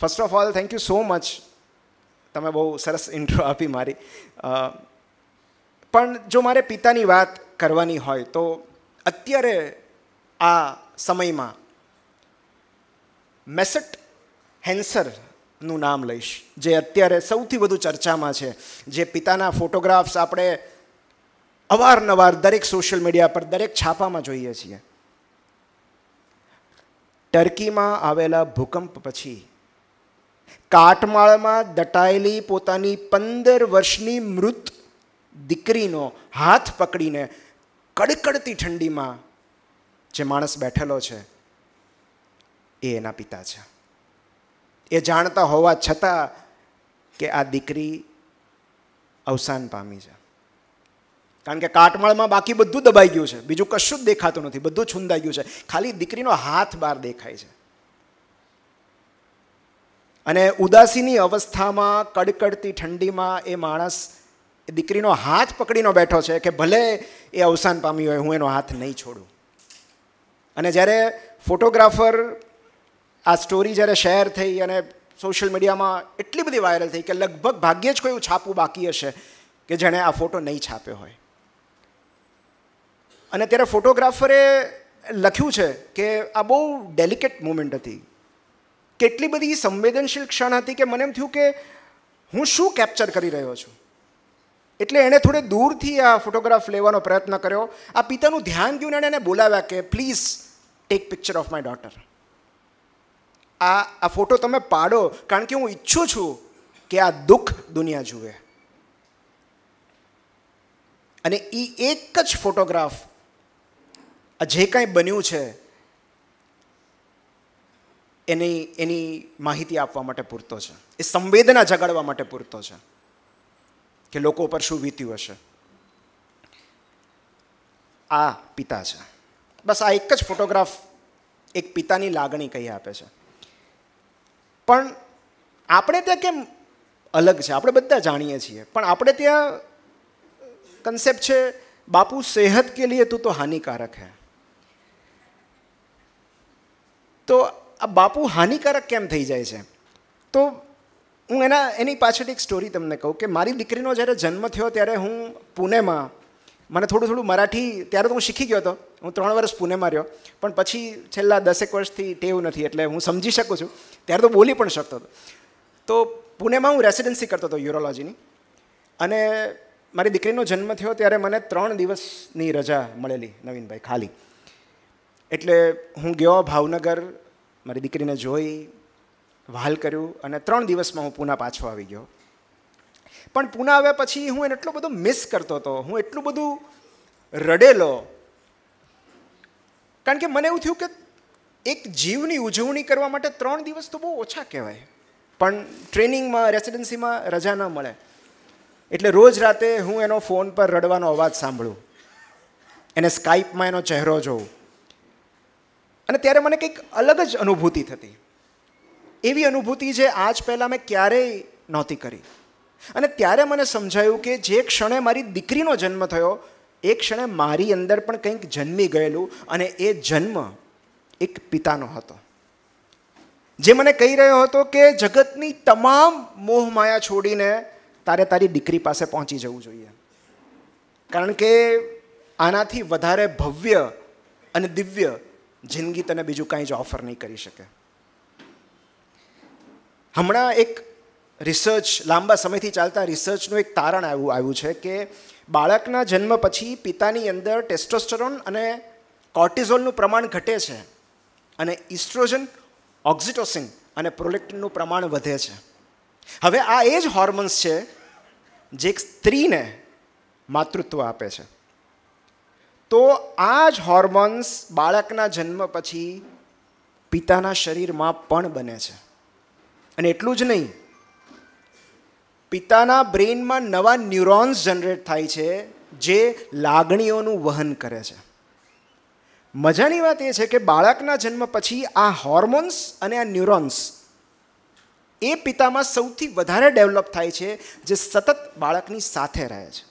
first of all thank you so much તમે બહુ સરસ ઇન્ટ્રો આપી મારી પણ જો મારે પિતાની વાત કરવાની હોય તો અત્યારે આ સમયમાં મેસટ હેન્સરનું નામ લઈશ જે અત્યારે સૌથી વધુ ચર્ચામાં છે જે પિતાના ફોટોગ્રાફ્સ આપણે અવારનવાર દરેક સોશિયલ મીડિયા પર દરેક છાપામાં જોઈએ છીએ ટર્કીમાં આવેલા ભૂકંપ પછી કાટમાળમાં દટાયેલી પોતાની પંદર વર્ષની મૃત દીકરીનો હાથ પકડીને કડકડતી ઠંડીમાં જે માણસ બેઠેલો છે એ એના પિતા છે એ જાણતા હોવા છતાં કે આ દીકરી અવસાન પામી છે કારણ કે કાટમાળમાં બાકી બધું દબાઈ ગયું છે બીજું કશું જ દેખાતું નથી બધું છુંદાઈ ગયું છે ખાલી દીકરીનો હાથ બહાર દેખાય છે અને ઉદાસીની અવસ્થામાં કડકડતી ઠંડીમાં એ માણસ એ દીકરીનો હાથ પકડીનો બેઠો છે કે ભલે એ અવસાન પામ્યું હોય હું એનો હાથ નહીં છોડું અને જ્યારે ફોટોગ્રાફર આ સ્ટોરી જ્યારે શેર થઈ અને સોશિયલ મીડિયામાં એટલી બધી વાયરલ થઈ કે લગભગ ભાગ્યે જ કોઈ છાપું બાકી હશે કે જેણે આ ફોટો નહીં છાપ્યો હોય અને ત્યારે ફોટોગ્રાફરે લખ્યું છે કે આ બહુ ડેલિકેટ મુમેન્ટ હતી કેટલી બધી સંવેદનશીલ ક્ષણ હતી કે મને એમ થયું કે હું શું કેપ્ચર કરી રહ્યો છું એટલે એણે થોડે દૂરથી આ ફોટોગ્રાફ લેવાનો પ્રયત્ન કર્યો આ પિતાનું ધ્યાન ગયું અને એને બોલાવ્યા કે please take picture of my daughter આ આ ફોટો તમે પાડો કારણ કે હું ઈચ્છું છું કે આ દુઃખ દુનિયા જુએ અને એ એક જ ફોટોગ્રાફ આ જે કાંઈ બન્યું છે એની એની માહિતી આપવા માટે પૂરતો છે એ સંવેદના જગાડવા માટે પૂરતો છે કે લોકો પર શું વીત્યું હશે આ પિતા છે બસ આ એક જ ફોટોગ્રાફ એક પિતાની લાગણી કહી આપે છે પણ આપણે ત્યાં કેમ અલગ છે આપણે બધા જાણીએ છીએ પણ આપણે ત્યાં કન્સેપ્ટ છે બાપુ સેહત કે લીએ તું તો હાનિકારક હે તો આ બાપુ હાનિકારક કેમ થઈ જાય છે તો હું એના એની પાછળ એક સ્ટોરી તમને કહું કે મારી દીકરીનો જ્યારે જન્મ થયો ત્યારે હું પુણેમાં મને થોડું થોડું મરાઠી ત્યારે તો હું શીખી ગયો હતો હું ત્રણ વર્ષ પુણેમાં રહ્યો પણ પછી છેલ્લા દસેક વર્ષથી ટેવ નથી એટલે હું સમજી શકું છું ત્યારે તો બોલી પણ શકતો હતો તો પુણેમાં હું રેસિડન્સી કરતો હતો યુરોલોજીની અને મારી દીકરીનો જન્મ થયો ત્યારે મને ત્રણ દિવસની રજા મળેલી નવીનભાઈ ખાલી એટલે હું ગયો ભાવનગર મારી દીકરીને જોઈ વહાલ કર્યું અને ત્રણ દિવસમાં હું પૂના પાછો આવી ગયો પણ પૂના આવ્યા પછી હું એને એટલો બધો મિસ કરતો હતો હું એટલું બધું રડેલો કારણ કે મને એવું થયું કે એક જીવની ઉજવણી કરવા માટે ત્રણ દિવસ તો બહુ ઓછા કહેવાય પણ ટ્રેનિંગમાં રેસિડેન્સીમાં રજા ન મળે એટલે રોજ રાતે હું એનો ફોન પર રડવાનો અવાજ સાંભળું એને સ્કાઈપમાં એનો ચહેરો જોઉં અને ત્યારે મને કંઈક અલગ જ અનુભૂતિ થતી એવી અનુભૂતિ જે આજ પહેલાં મેં ક્યારેય નહોતી કરી અને ત્યારે મને સમજાયું કે જે ક્ષણે મારી દીકરીનો જન્મ થયો એ ક્ષણે મારી અંદર પણ કંઈક જન્મી ગયેલું અને એ જન્મ એક પિતાનો હતો જે મને કહી રહ્યો હતો કે જગતની તમામ મોહમાયા છોડીને તારે તારી દીકરી પાસે પહોંચી જવું જોઈએ કારણ કે આનાથી વધારે ભવ્ય અને દિવ્ય જિંદગી તને બીજું કાંઈ જ ઓફર નહીં કરી શકે હમણાં એક રિસર્ચ લાંબા સમયથી ચાલતા રિસર્ચનું એક તારણ આવ્યું આવ્યું છે કે બાળકના જન્મ પછી પિતાની અંદર ટેસ્ટોસ્ટરોન અને કોર્ટિઝોલનું પ્રમાણ ઘટે છે અને ઇસ્ટ્રોજન ઓક્ઝિટોસિન અને પ્રોલેક્ટિનનું પ્રમાણ વધે છે હવે આ એ જ હોર્મોન્સ છે જે એક સ્ત્રીને માતૃત્વ આપે છે તો આ જ હોર્મોન્સ બાળકના જન્મ પછી પિતાના શરીરમાં પણ બને છે અને એટલું જ નહીં પિતાના બ્રેઇનમાં નવા ન્યુરોન્સ જનરેટ થાય છે જે લાગણીઓનું વહન કરે છે મજાની વાત એ છે કે બાળકના જન્મ પછી આ હોર્મોન્સ અને આ ન્યુરોન્સ એ પિતામાં સૌથી વધારે ડેવલપ થાય છે જે સતત બાળકની સાથે રહે છે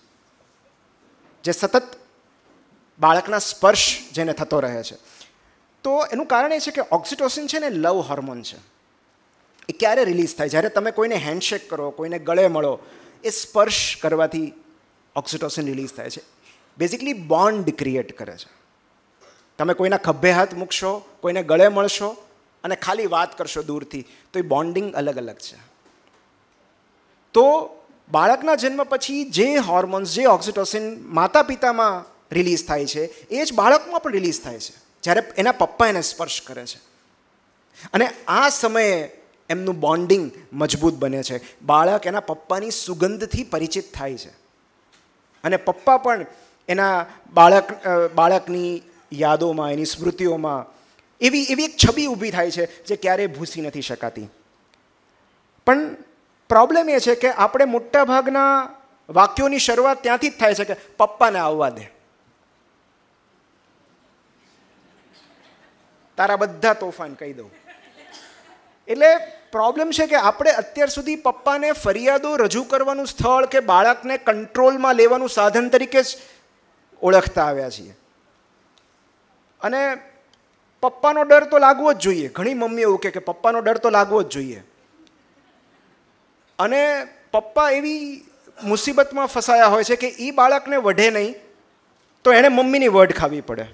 જે સતત બાળકના સ્પર્શ જેને થતો રહે છે તો એનું કારણ એ છે કે ઓક્સિટોસિન છે ને લવ હોર્મોન છે એ ક્યારે રિલીઝ થાય જ્યારે તમે કોઈને હેન્ડશેક કરો કોઈને ગળે મળો એ સ્પર્શ કરવાથી ઓક્સિટોસિન રિલીઝ થાય છે બેઝિકલી બોન્ડ ક્રિએટ કરે છે તમે કોઈના ખભ્ભે હાથ મૂકશો કોઈને ગળે મળશો અને ખાલી વાત કરશો દૂરથી તો એ બોન્ડિંગ અલગ અલગ છે તો બાળકના જન્મ પછી જે હોર્મોન્સ જે ઓક્સિટોસિન માતા પિતામાં રિલીઝ થાય છે એ જ બાળકમાં પણ રિલીઝ થાય છે જ્યારે એના પપ્પા એને સ્પર્શ કરે છે અને આ સમયે એમનું બોન્ડિંગ મજબૂત બને છે બાળક એના પપ્પાની સુગંધથી પરિચિત થાય છે અને પપ્પા પણ એના બાળક બાળકની યાદોમાં એની સ્મૃતિઓમાં એવી એવી એક છબી ઊભી થાય છે જે ક્યારેય ભૂસી નથી શકાતી પણ પ્રોબ્લેમ એ છે કે આપણે મોટાભાગના વાક્યોની શરૂઆત ત્યાંથી જ થાય છે કે પપ્પાને આવવા દે તારા બધા તોફાન કહી દઉં એટલે પ્રોબ્લેમ છે કે આપણે અત્યાર સુધી પપ્પાને ફરિયાદો રજૂ કરવાનું સ્થળ કે બાળકને કંટ્રોલમાં લેવાનું સાધન તરીકે જ ઓળખતા આવ્યા છીએ અને પપ્પાનો ડર તો લાગવો જ જોઈએ ઘણી મમ્મી એવું કે પપ્પાનો ડર તો લાગવો જ જોઈએ અને પપ્પા એવી મુસીબતમાં ફસાયા હોય છે કે એ બાળકને વઢે નહીં તો એણે મમ્મીની વઢ ખાવી પડે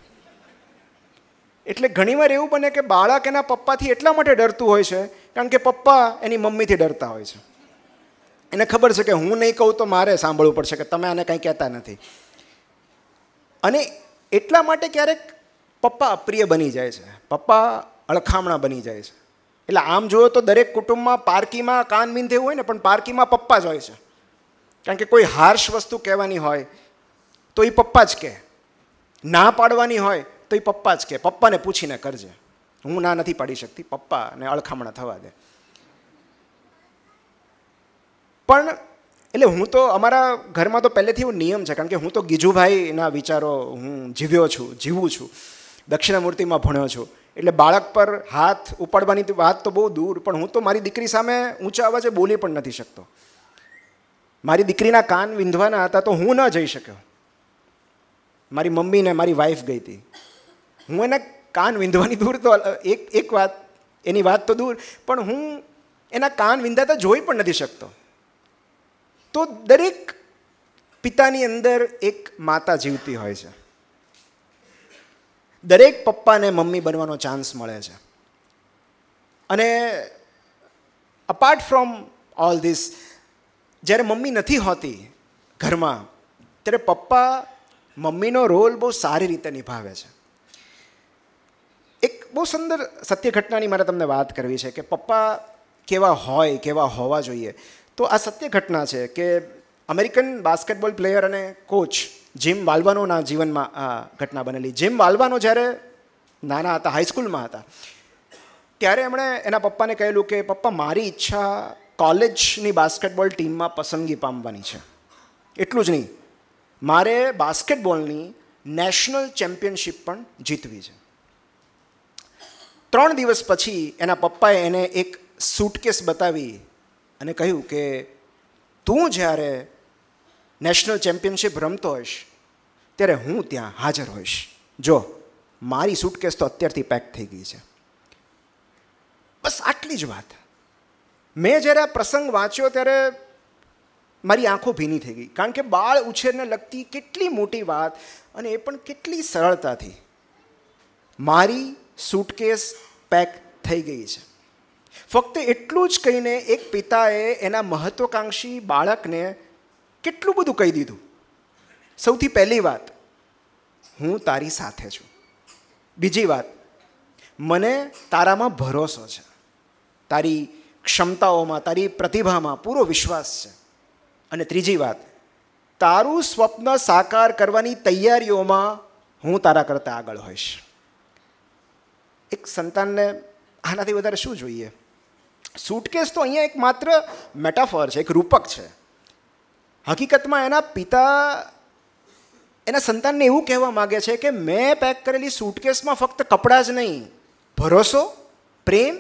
એટલે ઘણીવાર એવું બને કે બાળક એના પપ્પાથી એટલા માટે ડરતું હોય છે કારણ કે પપ્પા એની મમ્મીથી ડરતા હોય છે એને ખબર છે કે હું નહીં કહું તો મારે સાંભળવું પડશે કે તમે આને કંઈ કહેતા નથી અને એટલા માટે ક્યારેક પપ્પા અપ્રિય બની જાય છે પપ્પા અળખામણા બની જાય છે એટલે આમ જુઓ તો દરેક કુટુંબમાં પારકીમાં કાન મીંધે હોય ને પણ પારકીમાં પપ્પા જ હોય છે કારણ કે કોઈ હાર્શ વસ્તુ કહેવાની હોય તો એ પપ્પા જ કહે ના પાડવાની હોય તો એ પપ્પા જ કે પપ્પાને પૂછીને કરજે હું ના નથી પાડી શકતી પપ્પાને અળખામણા થવા દે પણ એટલે હું તો અમારા ઘરમાં તો પહેલેથી એવું નિયમ છે કારણ કે હું તો ગીજુભાઈના વિચારો હું જીવ્યો છું જીવું છું દક્ષિણામૂર્તિમાં ભણ્યો છું એટલે બાળક પર હાથ ઉપાડવાની વાત તો બહુ દૂર પણ હું તો મારી દીકરી સામે ઊંચા અવાજે બોલી પણ નથી શકતો મારી દીકરીના કાન વિંધવાના હતા તો હું ન જઈ શક્યો મારી મમ્મીને મારી વાઈફ ગઈ હતી હું એના કાન વિંધવાની દૂર તો એક એક વાત એની વાત તો દૂર પણ હું એના કાન વિંધાતા જોઈ પણ નથી શકતો તો દરેક પિતાની અંદર એક માતા જીવતી હોય છે દરેક પપ્પાને મમ્મી બનવાનો ચાન્સ મળે છે અને અપાર્ટ ફ્રોમ ઓલ ધીસ જ્યારે મમ્મી નથી હોતી ઘરમાં ત્યારે પપ્પા મમ્મીનો રોલ બહુ સારી રીતે નિભાવે છે એક બહુ સુંદર સત્ય ઘટનાની મારે તમને વાત કરવી છે કે પપ્પા કેવા હોય કેવા હોવા જોઈએ તો આ સત્ય ઘટના છે કે અમેરિકન બાસ્કેટબોલ પ્લેયર અને કોચ જીમ વાલ્વાનોના જીવનમાં આ ઘટના બનેલી જીમ વાલ્વાનો જ્યારે નાના હતા હાઈસ્કૂલમાં હતા ત્યારે એમણે એના પપ્પાને કહેલું કે પપ્પા મારી ઈચ્છા કોલેજની બાસ્કેટબોલ ટીમમાં પસંદગી પામવાની છે એટલું જ નહીં મારે બાસ્કેટબોલની નેશનલ ચેમ્પિયનશિપ પણ જીતવી છે ત્રણ દિવસ પછી એના પપ્પાએ એને એક સૂટકેસ બતાવી અને કહ્યું કે તું જ્યારે નેશનલ ચેમ્પિયનશિપ રમતો હોઈશ ત્યારે હું ત્યાં હાજર હોઈશ જો મારી સૂટકેસ તો અત્યારથી પેક થઈ ગઈ છે બસ આટલી જ વાત મેં જ્યારે આ પ્રસંગ વાંચ્યો ત્યારે મારી આંખો ભીની થઈ ગઈ કારણ કે બાળ ઉછેરને લગતી કેટલી મોટી વાત અને એ પણ કેટલી સરળતાથી મારી સૂટકેસ પેક થઈ ગઈ છે ફક્ત એટલું જ કહીને એક પિતાએ એના મહત્વકાંક્ષી બાળકને કેટલું બધું કહી દીધું સૌથી પહેલી વાત હું તારી સાથે છું બીજી વાત મને તારામાં ભરોસો છે તારી ક્ષમતાઓમાં તારી પ્રતિભામાં પૂરો વિશ્વાસ છે અને ત્રીજી વાત તારું સ્વપ્ન સાકાર કરવાની તૈયારીઓમાં હું તારા કરતાં આગળ હોઈશ એક સંતાનને આનાથી વધારે શું જોઈએ સૂટકેસ તો અહીંયા એક માત્ર મેટાફર છે એક રૂપક છે હકીકતમાં એના પિતા એના સંતાનને એવું કહેવા માગે છે કે મેં પેક કરેલી સૂટકેસમાં ફક્ત કપડાં જ નહીં ભરોસો પ્રેમ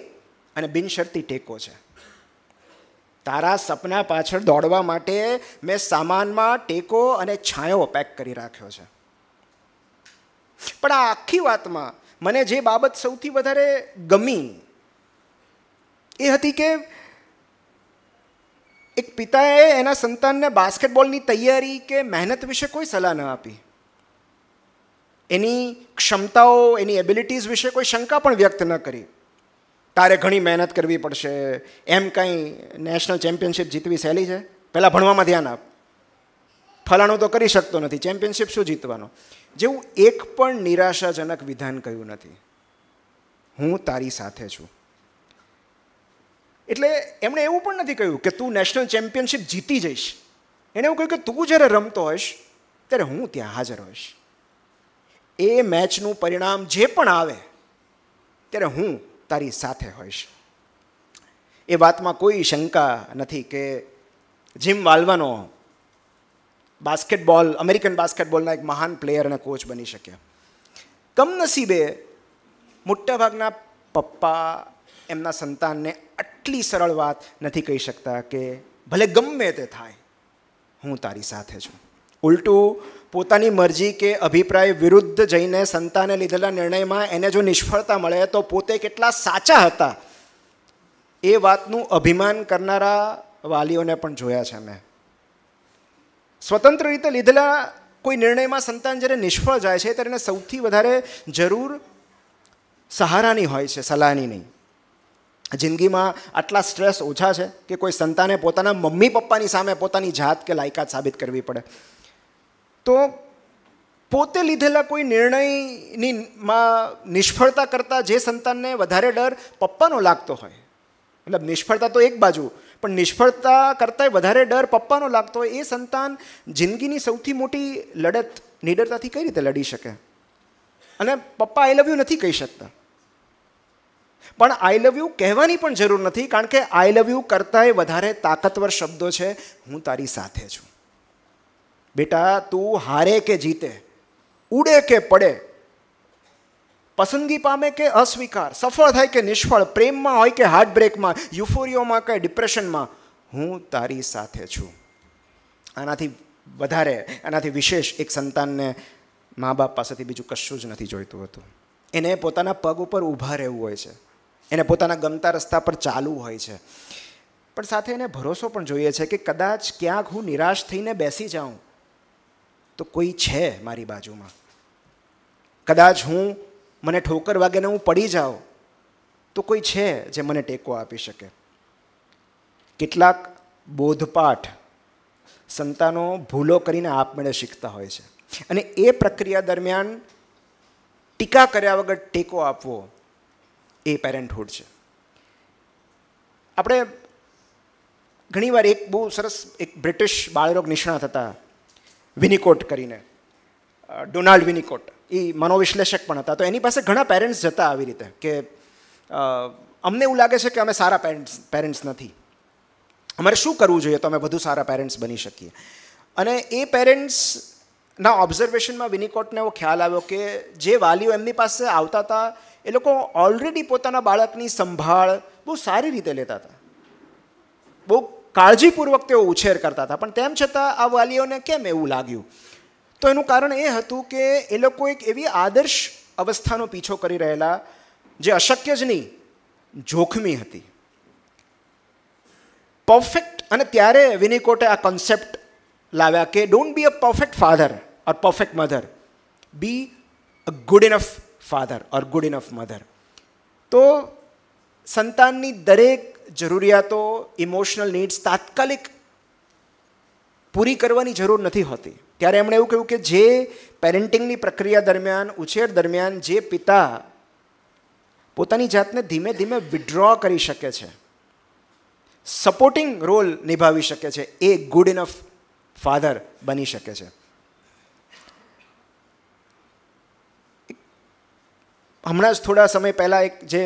અને બિનશરતી ટેકો છે તારા સપના પાછળ દોડવા માટે મેં સામાનમાં ટેકો અને છાંયો પેક કરી રાખ્યો છે પણ આ આખી વાતમાં મને જે બાબત સૌથી વધારે ગમી એ હતી કે એક પિતાએ એના સંતાનને બાસ્કેટબોલની તૈયારી કે મહેનત વિશે કોઈ સલાહ ન આપી એની ક્ષમતાઓ એની એબિલિટીઝ વિશે કોઈ શંકા પણ વ્યક્ત ન કરી તારે ઘણી મહેનત કરવી પડશે એમ કાંઈ નેશનલ ચેમ્પિયનશિપ જીતવી સહેલી છે પહેલાં ભણવામાં ધ્યાન આપ ફલાણું તો કરી શકતો નથી ચેમ્પિયનશિપ શું જીતવાનો જેવું એક પણ નિરાશાજનક વિધાન કહ્યું નથી હું તારી સાથે છું એટલે એમણે એવું પણ નથી કહ્યું કે તું નેશનલ ચેમ્પિયનશિપ જીતી જઈશ એણે એવું કહ્યું કે તું જ્યારે રમતો હોઈશ ત્યારે હું ત્યાં હાજર હોઈશ એ મેચનું પરિણામ જે પણ આવે ત્યારે હું તારી સાથે હોઈશ એ વાતમાં કોઈ શંકા નથી કે જીમ વાલવાનો બાસ્કેટબોલ અમેરિકન બાસ્કેટબોલના એક મહાન પ્લેયર અને કોચ બની શક્યા કમનસીબે મોટાભાગના પપ્પા એમના સંતાનને આટલી સરળ વાત નથી કહી શકતા કે ભલે ગમે તે થાય હું તારી સાથે છું ઉલટું પોતાની મરજી કે અભિપ્રાય વિરુદ્ધ જઈને સંતાને લીધેલા નિર્ણયમાં એને જો નિષ્ફળતા મળે તો પોતે કેટલા સાચા હતા એ વાતનું અભિમાન કરનારા વાલીઓને પણ જોયા છે મેં સ્વતંત્ર રીતે લીધેલા કોઈ નિર્ણયમાં સંતાન જ્યારે નિષ્ફળ જાય છે ત્યારે એને સૌથી વધારે જરૂર સહારાની હોય છે સલાહની નહીં જિંદગીમાં આટલા સ્ટ્રેસ ઓછા છે કે કોઈ સંતાને પોતાના મમ્મી પપ્પાની સામે પોતાની જાત કે લાયકાત સાબિત કરવી પડે તો પોતે લીધેલા કોઈ નિર્ણયની માં નિષ્ફળતા કરતાં જે સંતાનને વધારે ડર પપ્પાનો લાગતો હોય મતલબ નિષ્ફળતા તો એક બાજુ પણ નિષ્ફળતા કરતાંય વધારે ડર પપ્પાનો લાગતો હોય એ સંતાન જિંદગીની સૌથી મોટી લડત નિડરતાથી કઈ રીતે લડી શકે અને પપ્પા આઈ લવ યુ નથી કહી શકતા પણ આઈ લવ યુ કહેવાની પણ જરૂર નથી કારણ કે આઈ લવ યુ કરતાંય વધારે તાકતવર શબ્દો છે હું તારી સાથે છું બેટા તું હારે કે જીતે ઉડે કે પડે પસંદગી પામે કે અસ્વીકાર સફળ થાય કે નિષ્ફળ પ્રેમમાં હોય કે હાર્ટબ્રેકમાં યુફોરિયોમાં કે ડિપ્રેશનમાં હું તારી સાથે છું આનાથી વધારે આનાથી વિશેષ એક સંતાનને મા બાપ પાસેથી બીજું કશું જ નથી જોઈતું હતું એને પોતાના પગ ઉપર ઊભા રહેવું હોય છે એને પોતાના ગમતા રસ્તા પર ચાલવું હોય છે પણ સાથે એને ભરોસો પણ જોઈએ છે કે કદાચ ક્યાંક હું નિરાશ થઈને બેસી જાઉં તો કોઈ છે મારી બાજુમાં કદાચ હું મને ઠોકર વાગેને હું પડી જાઉં તો કોઈ છે જે મને ટેકો આપી શકે કેટલાક બોધપાઠ સંતાનો ભૂલો કરીને આપમેળે શીખતા હોય છે અને એ પ્રક્રિયા દરમિયાન ટીકા કર્યા વગર ટેકો આપવો એ પેરેન્ટહૂડ છે આપણે ઘણીવાર એક બહુ સરસ એક બ્રિટિશ બાળરોગ નિષ્ણાત હતા વિનિકોટ કરીને ડોનાલ્ડ વિનિકોટ એ મનોવિશ્લેષક પણ હતા તો એની પાસે ઘણા પેરેન્ટ્સ જતા આવી રીતે કે અમને એવું લાગે છે કે અમે સારા પેરેન્ટ્સ પેરેન્ટ્સ નથી અમારે શું કરવું જોઈએ તો અમે વધુ સારા પેરેન્ટ્સ બની શકીએ અને એ પેરેન્ટ્સના ઓબ્ઝર્વેશનમાં વિનિકોટને એવો ખ્યાલ આવ્યો કે જે વાલીઓ એમની પાસે આવતા હતા એ લોકો ઓલરેડી પોતાના બાળકની સંભાળ બહુ સારી રીતે લેતા હતા બહુ કાળજીપૂર્વક તેઓ ઉછેર કરતા હતા પણ તેમ છતાં આ વાલીઓને કેમ એવું લાગ્યું તો એનું કારણ એ હતું કે એ લોકો એક એવી આદર્શ અવસ્થાનો પીછો કરી રહેલા જે અશક્ય જ નહીં જોખમી હતી પરફેક્ટ અને ત્યારે વિનિકોટે આ કોન્સેપ્ટ લાવ્યા કે don't be a perfect father or perfect mother be a good enough father or good enough mother તો સંતાનની દરેક જરૂરિયાતો ઇમોશનલ નીડ્સ તાત્કાલિક પૂરી કરવાની જરૂર નથી હોતી ત્યારે એમણે એવું કહ્યું કે જે પેરેન્ટિંગની પ્રક્રિયા દરમિયાન ઉછેર દરમિયાન જે પિતા પોતાની જાતને ધીમે ધીમે વિડ્રો કરી શકે છે સપોર્ટિંગ રોલ નિભાવી શકે છે એ ગુડ ઇનફ ફાધર બની શકે છે હમણાં જ થોડા સમય પહેલાં એક જે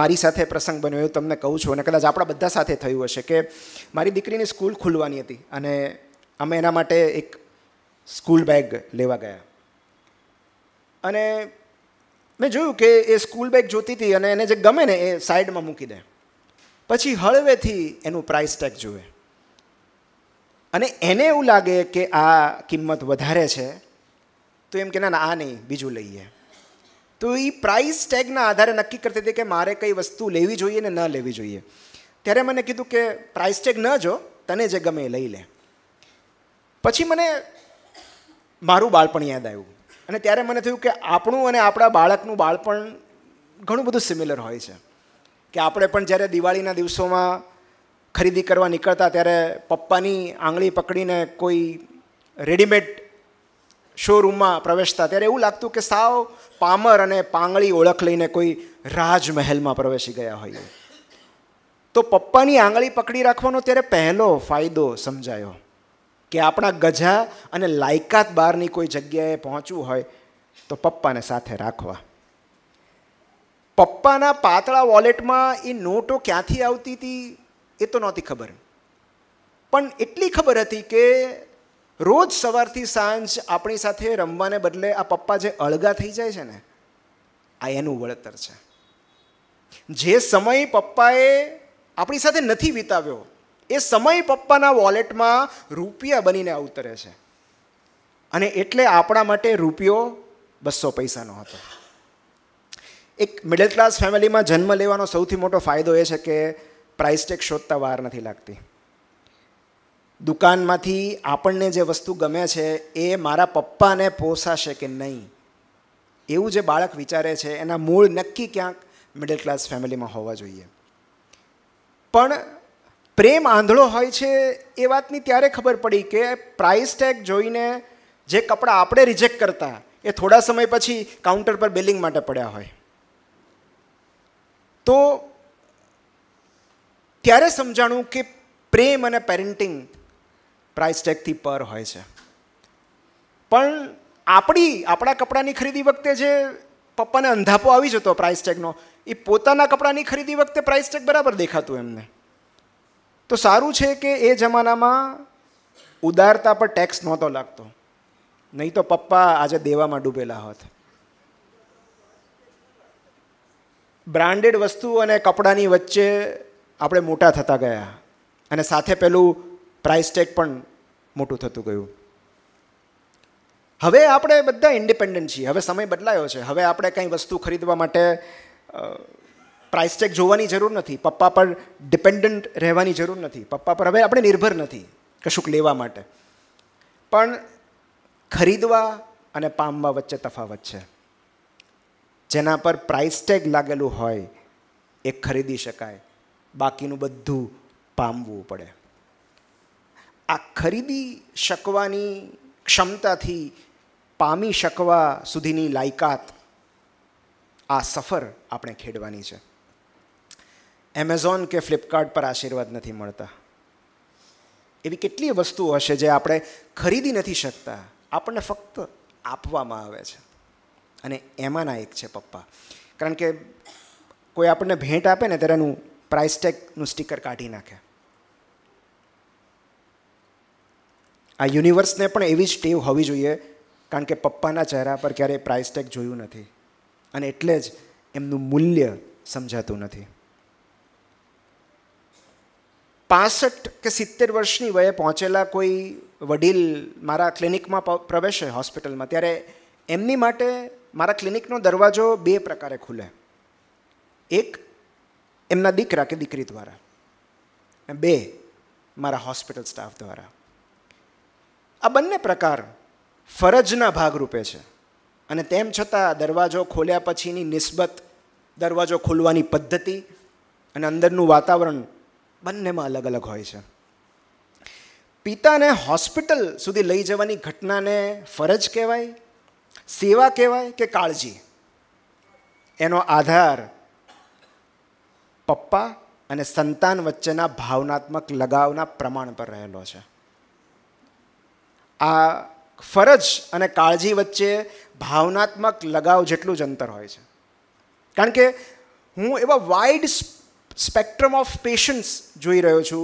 મારી સાથે પ્રસંગ બન્યો એ તમને કહું છું અને કદાચ આપણા બધા સાથે થયું હશે કે મારી દીકરીની સ્કૂલ ખુલવાની હતી અને અમે એના માટે એક સ્કૂલ બેગ લેવા ગયા અને મેં જોયું કે એ સ્કૂલ બેગ જોતી હતી અને એને જે ગમે ને એ સાઈડમાં મૂકી દે પછી હળવેથી એનું પ્રાઇસ ટેગ જુએ અને એને એવું લાગે કે આ કિંમત વધારે છે તો એમ કે ના આ નહીં બીજું લઈએ તો એ પ્રાઇસ ટેગના આધારે નક્કી કરતી હતી કે મારે કઈ વસ્તુ લેવી જોઈએ ને ન લેવી જોઈએ ત્યારે મને કીધું કે પ્રાઇસ ટેગ ન જો તને જે ગમે એ લઈ લે પછી મને મારું બાળપણ યાદ આવ્યું અને ત્યારે મને થયું કે આપણું અને આપણા બાળકનું બાળપણ ઘણું બધું સિમિલર હોય છે કે આપણે પણ જ્યારે દિવાળીના દિવસોમાં ખરીદી કરવા નીકળતા ત્યારે પપ્પાની આંગળી પકડીને કોઈ રેડીમેડ શોરૂમમાં પ્રવેશતા ત્યારે એવું લાગતું કે સાવ પામર અને પાંગળી ઓળખ લઈને કોઈ રાજમહેલમાં પ્રવેશી ગયા હોઈએ તો પપ્પાની આંગળી પકડી રાખવાનો ત્યારે પહેલો ફાયદો સમજાયો કે આપણા ગજા અને લાયકાત બહારની કોઈ જગ્યાએ પહોંચવું હોય તો પપ્પાને સાથે રાખવા પપ્પાના પાતળા વોલેટમાં એ નોટો ક્યાંથી આવતી હતી એ તો નહોતી ખબર પણ એટલી ખબર હતી કે રોજ સવારથી સાંજ આપણી સાથે રમવાને બદલે આ પપ્પા જે અળગા થઈ જાય છે ને આ એનું વળતર છે જે સમય પપ્પાએ આપણી સાથે નથી વિતાવ્યો એ સમય પપ્પાના વોલેટમાં રૂપિયા બનીને અવતરે છે અને એટલે આપણા માટે રૂપિયો બસો પૈસાનો હતો એક મિડલ ક્લાસ ફેમિલીમાં જન્મ લેવાનો સૌથી મોટો ફાયદો એ છે કે પ્રાઇસ ટેક શોધતા વાર નથી લાગતી દુકાનમાંથી આપણને જે વસ્તુ ગમે છે એ મારા પપ્પાને પોસાશે કે નહીં એવું જે બાળક વિચારે છે એના મૂળ નક્કી ક્યાંક મિડલ ક્લાસ ફેમિલીમાં હોવા જોઈએ પણ પ્રેમ આંધળો હોય છે એ વાતની ત્યારે ખબર પડી કે પ્રાઇસ ટેગ જોઈને જે કપડાં આપણે રિજેક્ટ કરતા એ થોડા સમય પછી કાઉન્ટર પર બિલિંગ માટે પડ્યા હોય તો ત્યારે સમજાણું કે પ્રેમ અને પેરેન્ટિંગ પ્રાઇસ ટેગથી પર હોય છે પણ આપણી આપણા કપડાની ખરીદી વખતે જે પપ્પાને અંધાપો આવી જતો પ્રાઇસ ટેગનો એ પોતાના કપડાની ખરીદી વખતે પ્રાઇસ ટેગ બરાબર દેખાતું એમને તો સારું છે કે એ જમાનામાં ઉદારતા પર ટેક્સ નહોતો લાગતો નહીં તો પપ્પા આજે દેવામાં ડૂબેલા હોત બ્રાન્ડેડ વસ્તુ અને કપડાની વચ્ચે આપણે મોટા થતા ગયા અને સાથે પેલું પ્રાઇસ ટેગ પણ મોટું થતું ગયું હવે આપણે બધા ઇન્ડિપેન્ડન્ટ છીએ હવે સમય બદલાયો છે હવે આપણે કંઈ વસ્તુ ખરીદવા માટે પ્રાઇસ ટેગ જોવાની જરૂર નથી પપ્પા પર ડિપેન્ડન્ટ રહેવાની જરૂર નથી પપ્પા પર હવે આપણે નિર્ભર નથી કશુંક લેવા માટે પણ ખરીદવા અને પામવા વચ્ચે તફાવત છે જેના પર પ્રાઇસ ટેગ લાગેલું હોય એ ખરીદી શકાય બાકીનું બધું પામવું પડે આ ખરીદી શકવાની ક્ષમતાથી પામી શકવા સુધીની લાયકાત આ સફર આપણે ખેડવાની છે એમેઝોન કે ફ્લિપકાર્ટ પર આશીર્વાદ નથી મળતા એવી કેટલી વસ્તુઓ હશે જે આપણે ખરીદી નથી શકતા આપણને ફક્ત આપવામાં આવે છે અને એમાંના એક છે પપ્પા કારણ કે કોઈ આપણને ભેટ આપે ને ત્યારે એનું પ્રાઇસ ટેગનું સ્ટીકર કાઢી નાખે આ યુનિવર્સને પણ એવી જ ટેવ હોવી જોઈએ કારણ કે પપ્પાના ચહેરા પર ક્યારેય પ્રાઇસ ટેગ જોયું નથી અને એટલે જ એમનું મૂલ્ય સમજાતું નથી પાસઠ કે સિત્તેર વર્ષની વયે પહોંચેલા કોઈ વડીલ મારા ક્લિનિકમાં પ્રવેશે હોસ્પિટલમાં ત્યારે એમની માટે મારા ક્લિનિકનો દરવાજો બે પ્રકારે ખુલે એક એમના દીકરા કે દીકરી દ્વારા બે મારા હોસ્પિટલ સ્ટાફ દ્વારા આ બંને પ્રકાર ફરજના ભાગરૂપે છે અને તેમ છતાં દરવાજો ખોલ્યા પછીની નિસ્બત દરવાજો ખોલવાની પદ્ધતિ અને અંદરનું વાતાવરણ બંનેમાં અલગ અલગ હોય છે પિતાને હોસ્પિટલ સુધી લઈ જવાની ઘટનાને ફરજ કહેવાય સેવા કહેવાય કે કાળજી એનો આધાર પપ્પા અને સંતાન વચ્ચેના ભાવનાત્મક લગાવના પ્રમાણ પર રહેલો છે આ ફરજ અને કાળજી વચ્ચે ભાવનાત્મક લગાવ જેટલું જ અંતર હોય છે કારણ કે હું એવા વાઇડ સ્પેક્ટ્રમ ઓફ પેશન્સ જોઈ રહ્યો છું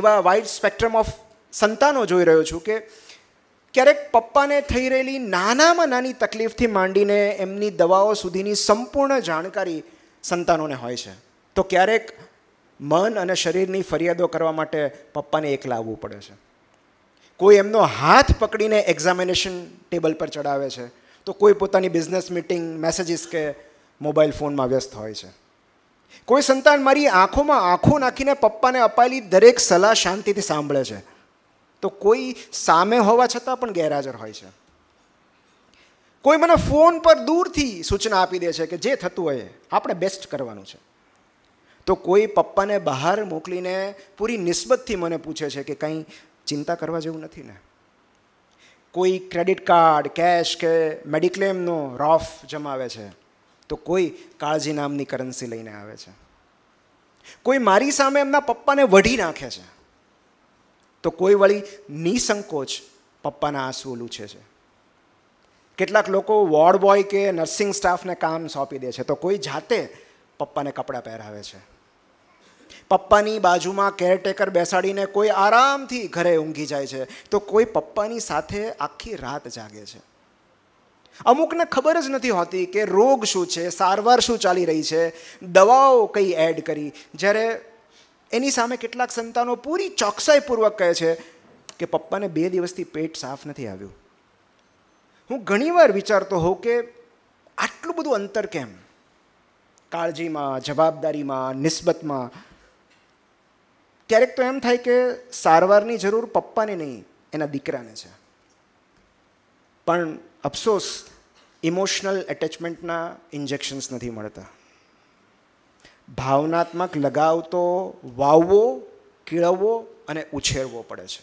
એવા વાઇડ સ્પેક્ટ્રમ ઓફ સંતાનો જોઈ રહ્યો છું કે ક્યારેક પપ્પાને થઈ રહેલી નાનામાં નાની તકલીફથી માંડીને એમની દવાઓ સુધીની સંપૂર્ણ જાણકારી સંતાનોને હોય છે તો ક્યારેક મન અને શરીરની ફરિયાદો કરવા માટે પપ્પાને એકલા આવવું પડે છે કોઈ એમનો હાથ પકડીને એક્ઝામિનેશન ટેબલ પર ચડાવે છે તો કોઈ પોતાની બિઝનેસ મીટિંગ મેસેજીસ કે મોબાઈલ ફોનમાં વ્યસ્ત હોય છે કોઈ સંતાન મારી આંખોમાં આંખો નાખીને પપ્પાને અપાયેલી દરેક સલાહ શાંતિથી સાંભળે છે તો કોઈ સામે હોવા છતાં પણ ગેરહાજર હોય છે કોઈ મને ફોન પર દૂરથી સૂચના આપી દે છે કે જે થતું હોય આપણે બેસ્ટ કરવાનું છે તો કોઈ પપ્પાને બહાર મોકલીને પૂરી નિસ્બતથી મને પૂછે છે કે કંઈ ચિંતા કરવા જેવું નથી ને કોઈ ક્રેડિટ કાર્ડ કેશ કે મેડિક્લેમનો રોફ જમાવે છે તો કોઈ કાળજી નામની કરન્સી લઈને આવે છે કોઈ મારી સામે એમના પપ્પાને વઢી નાખે છે તો કોઈ વળી નિસંકોચ પપ્પાના આંસુ લૂછે છે કેટલાક લોકો વોર્ડ બોય કે નર્સિંગ સ્ટાફને કામ સોંપી દે છે તો કોઈ જાતે પપ્પાને કપડાં પહેરાવે છે પપ્પાની બાજુમાં કેરટેકર બેસાડીને કોઈ આરામથી ઘરે ઊંઘી જાય છે તો કોઈ પપ્પાની સાથે આખી રાત જાગે છે અમુકને ખબર જ નથી હોતી કે રોગ શું છે સારવાર શું ચાલી રહી છે દવાઓ કઈ એડ કરી જ્યારે એની સામે કેટલાક સંતાનો પૂરી ચોકસાઈપૂર્વક કહે છે કે પપ્પાને બે દિવસથી પેટ સાફ નથી આવ્યું હું ઘણીવાર વિચારતો હોઉં કે આટલું બધું અંતર કેમ કાળજીમાં જવાબદારીમાં નિસ્બતમાં ક્યારેક તો એમ થાય કે સારવારની જરૂર પપ્પાને નહીં એના દીકરાને છે પણ અફસોસ ઇમોશનલ એટેચમેન્ટના ઇન્જેક્શન્સ નથી મળતા ભાવનાત્મક લગાવ તો વાવવો કેળવવો અને ઉછેરવો પડે છે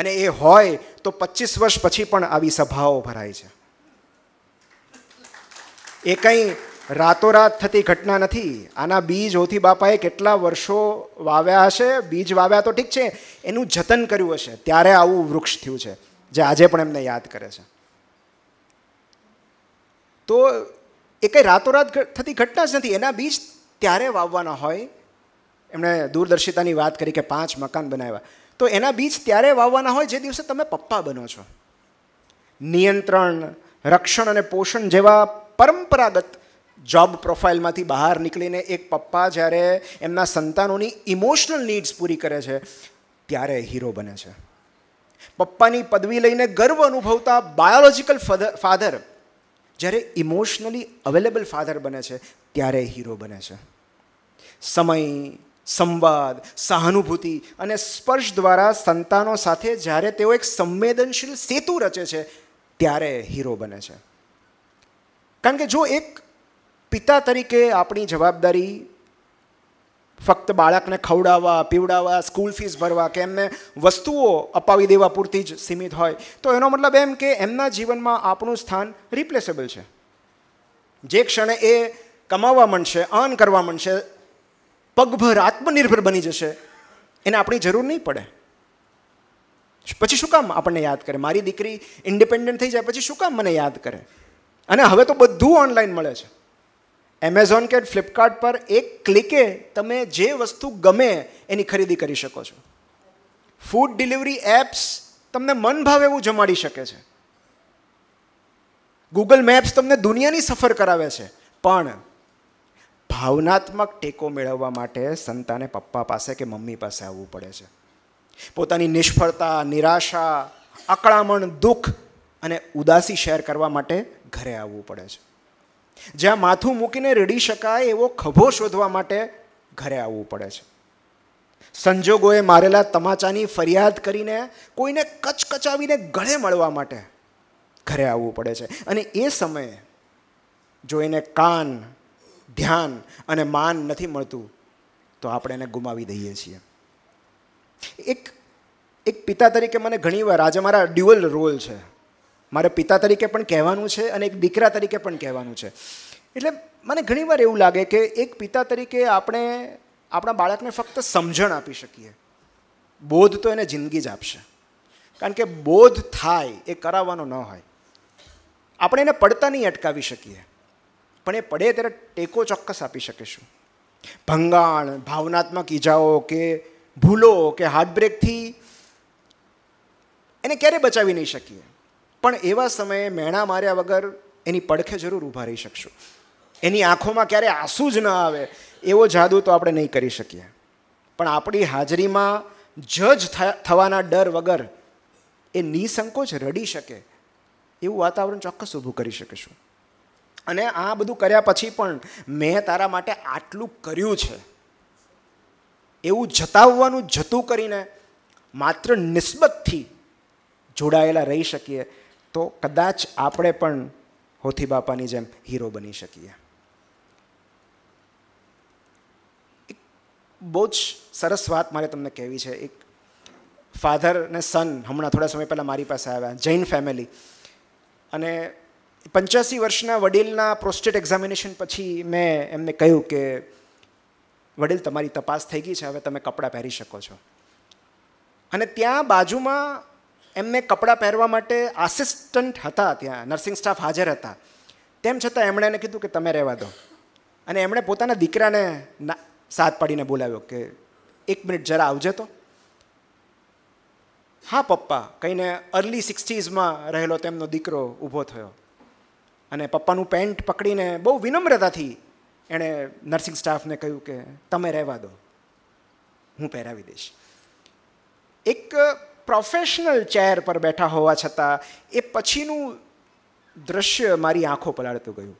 અને એ હોય તો પચીસ વર્ષ પછી પણ આવી સભાઓ ભરાય છે એ કંઈ રાતોરાત થતી ઘટના નથી આના બીજ હોથી બાપાએ કેટલા વર્ષો વાવ્યા હશે બીજ વાવ્યા તો ઠીક છે એનું જતન કર્યું હશે ત્યારે આવું વૃક્ષ થયું છે જે આજે પણ એમને યાદ કરે છે તો એ કંઈ રાતોરાત થતી ઘટના જ નથી એના બીજ ત્યારે વાવવાના હોય એમણે દૂરદર્શિતાની વાત કરી કે પાંચ મકાન બનાવ્યા તો એના બીજ ત્યારે વાવવાના હોય જે દિવસે તમે પપ્પા બનો છો નિયંત્રણ રક્ષણ અને પોષણ જેવા પરંપરાગત જોબ પ્રોફાઇલમાંથી બહાર નીકળીને એક પપ્પા જ્યારે એમના સંતાનોની ઇમોશનલ નીડ્સ પૂરી કરે છે ત્યારે હીરો બને છે પપ્પાની પદવી લઈને ગર્વ અનુભવતા બાયોલોજિકલ ફાધર જ્યારે ઇમોશનલી અવેલેબલ ફાધર બને છે ત્યારે હીરો બને છે સમય સંવાદ સહાનુભૂતિ અને સ્પર્શ દ્વારા સંતાનો સાથે જ્યારે તેઓ એક સંવેદનશીલ સેતુ રચે છે ત્યારે હીરો બને છે કારણ કે જો એક પિતા તરીકે આપણી જવાબદારી ફક્ત બાળકને ખવડાવવા પીવડાવવા સ્કૂલ ફીસ ભરવા કે એમને વસ્તુઓ અપાવી દેવા પૂરતી જ સીમિત હોય તો એનો મતલબ એમ કે એમના જીવનમાં આપણું સ્થાન રિપ્લેસેબલ છે જે ક્ષણે એ કમાવા માંડશે અર્ન કરવા માંડશે પગભર આત્મનિર્ભર બની જશે એને આપણી જરૂર નહીં પડે પછી શું કામ આપણને યાદ કરે મારી દીકરી ઇન્ડિપેન્ડન્ટ થઈ જાય પછી શું કામ મને યાદ કરે અને હવે તો બધું ઓનલાઈન મળે છે એમેઝોન કે ફ્લિપકાર્ટ પર એક ક્લિકે તમે જે વસ્તુ ગમે એની ખરીદી કરી શકો છો ફૂડ ડિલિવરી એપ્સ તમને મન ભાવે એવું જમાડી શકે છે ગૂગલ મેપ્સ તમને દુનિયાની સફર કરાવે છે પણ ભાવનાત્મક ટેકો મેળવવા માટે સંતાને પપ્પા પાસે કે મમ્મી પાસે આવવું પડે છે પોતાની નિષ્ફળતા નિરાશા અકળામણ દુઃખ અને ઉદાસી શેર કરવા માટે ઘરે આવવું પડે છે જ્યાં માથું મૂકીને રેડી શકાય એવો ખભો શોધવા માટે ઘરે આવવું પડે છે સંજોગોએ મારેલા તમાચાની ફરિયાદ કરીને કોઈને કચકચાવીને ગળે મળવા માટે ઘરે આવવું પડે છે અને એ સમયે જો એને કાન ધ્યાન અને માન નથી મળતું તો આપણે એને ગુમાવી દઈએ છીએ એક એક પિતા તરીકે મને ઘણીવાર આજે મારા ડ્યુઅલ રોલ છે મારે પિતા તરીકે પણ કહેવાનું છે અને એક દીકરા તરીકે પણ કહેવાનું છે એટલે મને ઘણીવાર એવું લાગે કે એક પિતા તરીકે આપણે આપણા બાળકને ફક્ત સમજણ આપી શકીએ બોધ તો એને જિંદગી જ આપશે કારણ કે બોધ થાય એ કરાવવાનો ન હોય આપણે એને પડતા નહીં અટકાવી શકીએ પણ એ પડે ત્યારે ટેકો ચોક્કસ આપી શકીશું ભંગાણ ભાવનાત્મક ઈજાઓ કે ભૂલો કે હાર્ટબ્રેકથી એને ક્યારે બચાવી નહીં શકીએ પણ એવા સમયે મેણા માર્યા વગર એની પડખે જરૂર ઊભા રહી શકશું એની આંખોમાં ક્યારે આંસુ જ ન આવે એવો જાદુ તો આપણે નહીં કરી શકીએ પણ આપણી હાજરીમાં જજ થવાના ડર વગર એ નિસંકોચ રડી શકે એવું વાતાવરણ ચોક્કસ ઊભું કરી શકીશું અને આ બધું કર્યા પછી પણ મેં તારા માટે આટલું કર્યું છે એવું જતાવવાનું જતું કરીને માત્ર નિસ્બતથી જોડાયેલા રહી શકીએ તો કદાચ આપણે પણ હોથી બાપાની જેમ હીરો બની શકીએ એક બહુ જ સરસ વાત મારે તમને કહેવી છે એક ફાધર ને સન હમણાં થોડા સમય પહેલાં મારી પાસે આવ્યા જૈન ફેમિલી અને પંચ્યાસી વર્ષના વડીલના પ્રોસ્ટેટ એક્ઝામિનેશન પછી મેં એમને કહ્યું કે વડીલ તમારી તપાસ થઈ ગઈ છે હવે તમે કપડાં પહેરી શકો છો અને ત્યાં બાજુમાં એમને કપડાં પહેરવા માટે આસિસ્ટન્ટ હતા ત્યાં નર્સિંગ સ્ટાફ હાજર હતા તેમ છતાં એમણે એને કીધું કે તમે રહેવા દો અને એમણે પોતાના દીકરાને સાથ પાડીને બોલાવ્યો કે એક મિનિટ જરા આવજે તો હા પપ્પા કહીને અર્લી સિક્સટીઝમાં રહેલો તેમનો દીકરો ઊભો થયો અને પપ્પાનું પેન્ટ પકડીને બહુ વિનમ્રતાથી એણે નર્સિંગ સ્ટાફને કહ્યું કે તમે રહેવા દો હું પહેરાવી દઈશ એક પ્રોફેશનલ ચેર પર બેઠા હોવા છતાં એ પછીનું દ્રશ્ય મારી આંખો પલાળતું ગયું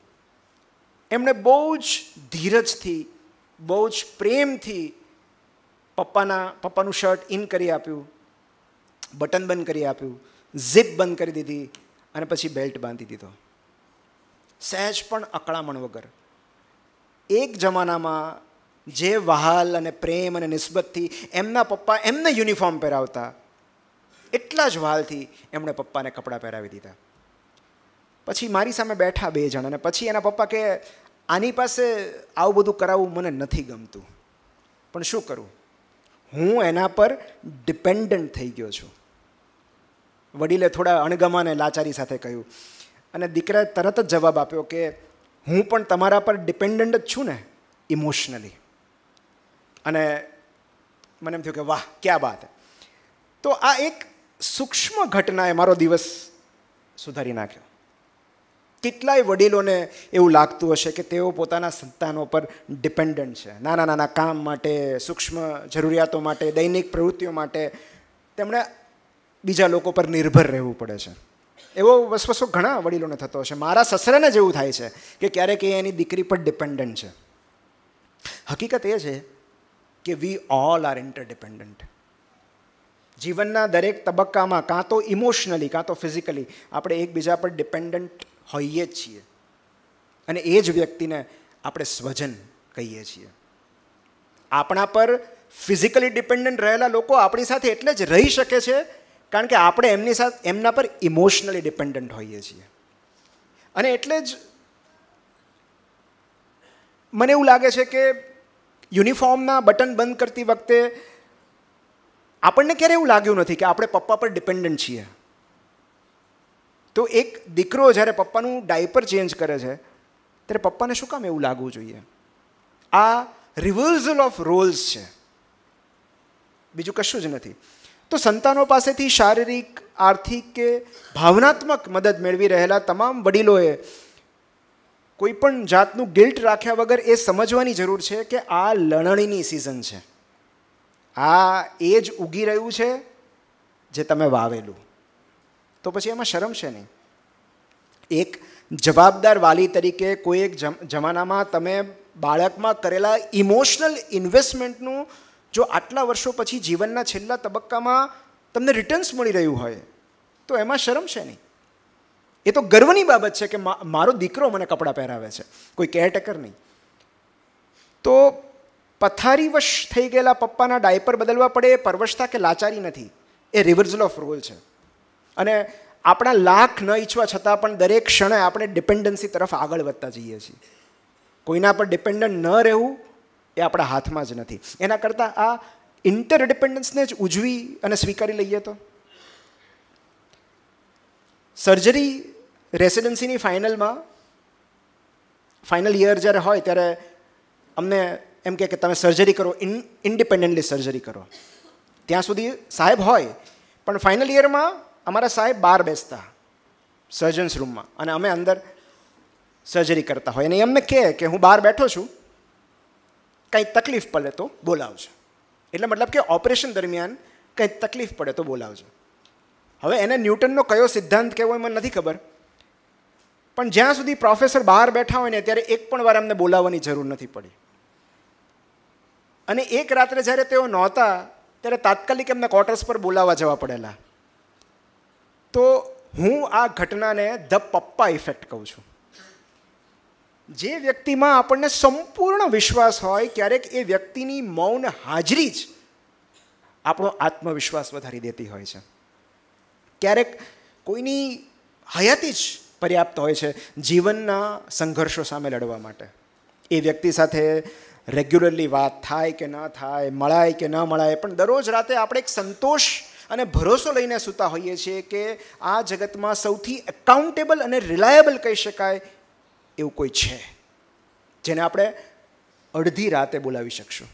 એમણે બહુ જ ધીરજથી બહુ જ પ્રેમથી પપ્પાના પપ્પાનું શર્ટ ઇન કરી આપ્યું બટન બંધ કરી આપ્યું ઝીપ બંધ કરી દીધી અને પછી બેલ્ટ બાંધી દીધો સહેજ પણ અકળામણ વગર એક જમાનામાં જે વહાલ અને પ્રેમ અને નિસ્બતથી એમના પપ્પા એમને યુનિફોર્મ પહેરાવતા એટલા જ વાલથી એમણે પપ્પાને કપડાં પહેરાવી દીધા પછી મારી સામે બેઠા બે જણ અને પછી એના પપ્પા કે આની પાસે આવું બધું કરાવવું મને નથી ગમતું પણ શું કરું હું એના પર ડિપેન્ડન્ટ થઈ ગયો છું વડીલે થોડા અણગમાને લાચારી સાથે કહ્યું અને દીકરાએ તરત જ જવાબ આપ્યો કે હું પણ તમારા પર ડિપેન્ડન્ટ જ છું ને ઇમોશનલી અને મને એમ થયું કે વાહ ક્યાં બાત તો આ એક સૂક્ષ્મ ઘટનાએ મારો દિવસ સુધારી નાખ્યો કેટલાય વડીલોને એવું લાગતું હશે કે તેઓ પોતાના સંતાનો પર ડિપેન્ડન્ટ છે નાના નાના કામ માટે સૂક્ષ્મ જરૂરિયાતો માટે દૈનિક પ્રવૃત્તિઓ માટે તેમણે બીજા લોકો પર નિર્ભર રહેવું પડે છે એવો વસવસો ઘણા વડીલોને થતો હશે મારા સસરાને જેવું થાય છે કે ક્યારેક એ એની દીકરી પર ડિપેન્ડન્ટ છે હકીકત એ છે કે વી ઓલ આર ઇન્ટરડિપેન્ડન્ટ જીવનના દરેક તબક્કામાં કાં તો ઇમોશનલી કાં તો ફિઝિકલી આપણે એકબીજા પર ડિપેન્ડન્ટ હોઈએ જ છીએ અને એ જ વ્યક્તિને આપણે સ્વજન કહીએ છીએ આપણા પર ફિઝિકલી ડિપેન્ડન્ટ રહેલા લોકો આપણી સાથે એટલે જ રહી શકે છે કારણ કે આપણે એમની સાથે એમના પર ઇમોશનલી ડિપેન્ડન્ટ હોઈએ છીએ અને એટલે જ મને એવું લાગે છે કે યુનિફોર્મના બટન બંધ કરતી વખતે આપણને ક્યારે એવું લાગ્યું નથી કે આપણે પપ્પા પર ડિપેન્ડન્ટ છીએ તો એક દીકરો જ્યારે પપ્પાનું ડાયપર ચેન્જ કરે છે ત્યારે પપ્પાને શું કામ એવું લાગવું જોઈએ આ રિવર્ઝલ ઓફ રોલ્સ છે બીજું કશું જ નથી તો સંતાનો પાસેથી શારીરિક આર્થિક કે ભાવનાત્મક મદદ મેળવી રહેલા તમામ વડીલોએ કોઈ પણ જાતનું ગિલ્ટ રાખ્યા વગર એ સમજવાની જરૂર છે કે આ લણણીની સિઝન છે આ એ જ ઉગી રહ્યું છે જે તમે વાવેલું તો પછી એમાં શરમ છે નહીં એક જવાબદાર વાલી તરીકે કોઈ એક જમાનામાં તમે બાળકમાં કરેલા ઇમોશનલ ઇન્વેસ્ટમેન્ટનું જો આટલા વર્ષો પછી જીવનના છેલ્લા તબક્કામાં તમને રિટર્ન્સ મળી રહ્યું હોય તો એમાં શરમ છે નહીં એ તો ગર્વની બાબત છે કે મારો દીકરો મને કપડાં પહેરાવે છે કોઈ કેરટેકર નહીં તો પથારીવશ થઈ ગયેલા પપ્પાના ડાયપર બદલવા પડે એ પરવશતા કે લાચારી નથી એ રિવર્સલ ઓફ રોલ છે અને આપણા લાખ ન ઈચ્છવા છતાં પણ દરેક ક્ષણે આપણે ડિપેન્ડન્સી તરફ આગળ વધતા જઈએ છીએ કોઈના પર ડિપેન્ડન્ટ ન રહેવું એ આપણા હાથમાં જ નથી એના કરતાં આ ઇન્ટરડિપેન્ડન્સને જ ઉજવી અને સ્વીકારી લઈએ તો સર્જરી રેસિડન્સીની ફાઇનલમાં ફાઇનલ યર જ્યારે હોય ત્યારે અમને એમ કે તમે સર્જરી કરો ઇન ઇન્ડિપેન્ડન્ટલી સર્જરી કરો ત્યાં સુધી સાહેબ હોય પણ ફાઇનલ યરમાં અમારા સાહેબ બહાર બેસતા સર્જન્સ રૂમમાં અને અમે અંદર સર્જરી કરતા હોય અને એમને કહે કે હું બહાર બેઠો છું કંઈ તકલીફ પડે તો બોલાવજો એટલે મતલબ કે ઓપરેશન દરમિયાન કંઈ તકલીફ પડે તો બોલાવજો હવે એને ન્યૂટનનો કયો સિદ્ધાંત કહેવો એ મને નથી ખબર પણ જ્યાં સુધી પ્રોફેસર બહાર બેઠા હોય ને ત્યારે એક પણ વાર એમને બોલાવવાની જરૂર નથી પડી અને એક રાત્રે જ્યારે તેઓ નહોતા ત્યારે તાત્કાલિક એમને ક્વાર્ટર્સ પર બોલાવવા જવા પડેલા તો હું આ ઘટનાને ધ પપ્પા ઇફેક્ટ કહું છું જે વ્યક્તિમાં આપણને સંપૂર્ણ વિશ્વાસ હોય ક્યારેક એ વ્યક્તિની મૌન હાજરી જ આપણો આત્મવિશ્વાસ વધારી દેતી હોય છે ક્યારેક કોઈની હયાતી જ પર્યાપ્ત હોય છે જીવનના સંઘર્ષો સામે લડવા માટે એ વ્યક્તિ સાથે રેગ્યુલરલી વાત થાય કે ન થાય મળાય કે ન મળાય પણ દરરોજ રાતે આપણે એક સંતોષ અને ભરોસો લઈને સૂતા હોઈએ છીએ કે આ જગતમાં સૌથી એકાઉન્ટેબલ અને રિલાયેબલ કહી શકાય એવું કોઈ છે જેને આપણે અડધી રાતે બોલાવી શકશું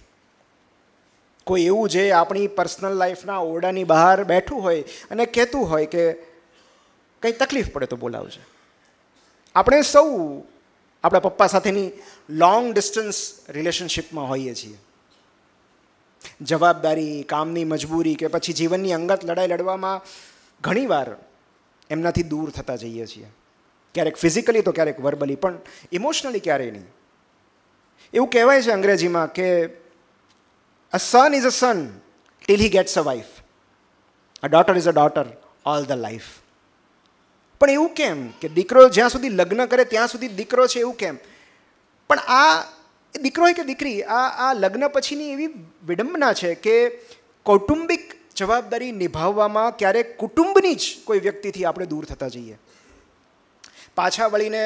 કોઈ એવું જે આપણી પર્સનલ લાઈફના ઓરડાની બહાર બેઠું હોય અને કહેતું હોય કે કંઈ તકલીફ પડે તો બોલાવજે આપણે સૌ આપણા પપ્પા સાથેની લોંગ ડિસ્ટન્સ રિલેશનશિપમાં હોઈએ છીએ જવાબદારી કામની મજબૂરી કે પછી જીવનની અંગત લડાઈ લડવામાં ઘણીવાર એમનાથી દૂર થતા જઈએ છીએ ક્યારેક ફિઝિકલી તો ક્યારેક વર્બલી પણ ઇમોશનલી ક્યારેય નહીં એવું કહેવાય છે અંગ્રેજીમાં કે a son is a son till he gets a wife a daughter is a daughter all the life પણ એવું કેમ કે દીકરો જ્યાં સુધી લગ્ન કરે ત્યાં સુધી દીકરો છે એવું કેમ પણ આ દીકરો હોય કે દીકરી આ આ લગ્ન પછીની એવી વિડંબના છે કે કૌટુંબિક જવાબદારી નિભાવવામાં ક્યારેક કુટુંબની જ કોઈ વ્યક્તિથી આપણે દૂર થતા જઈએ પાછા વળીને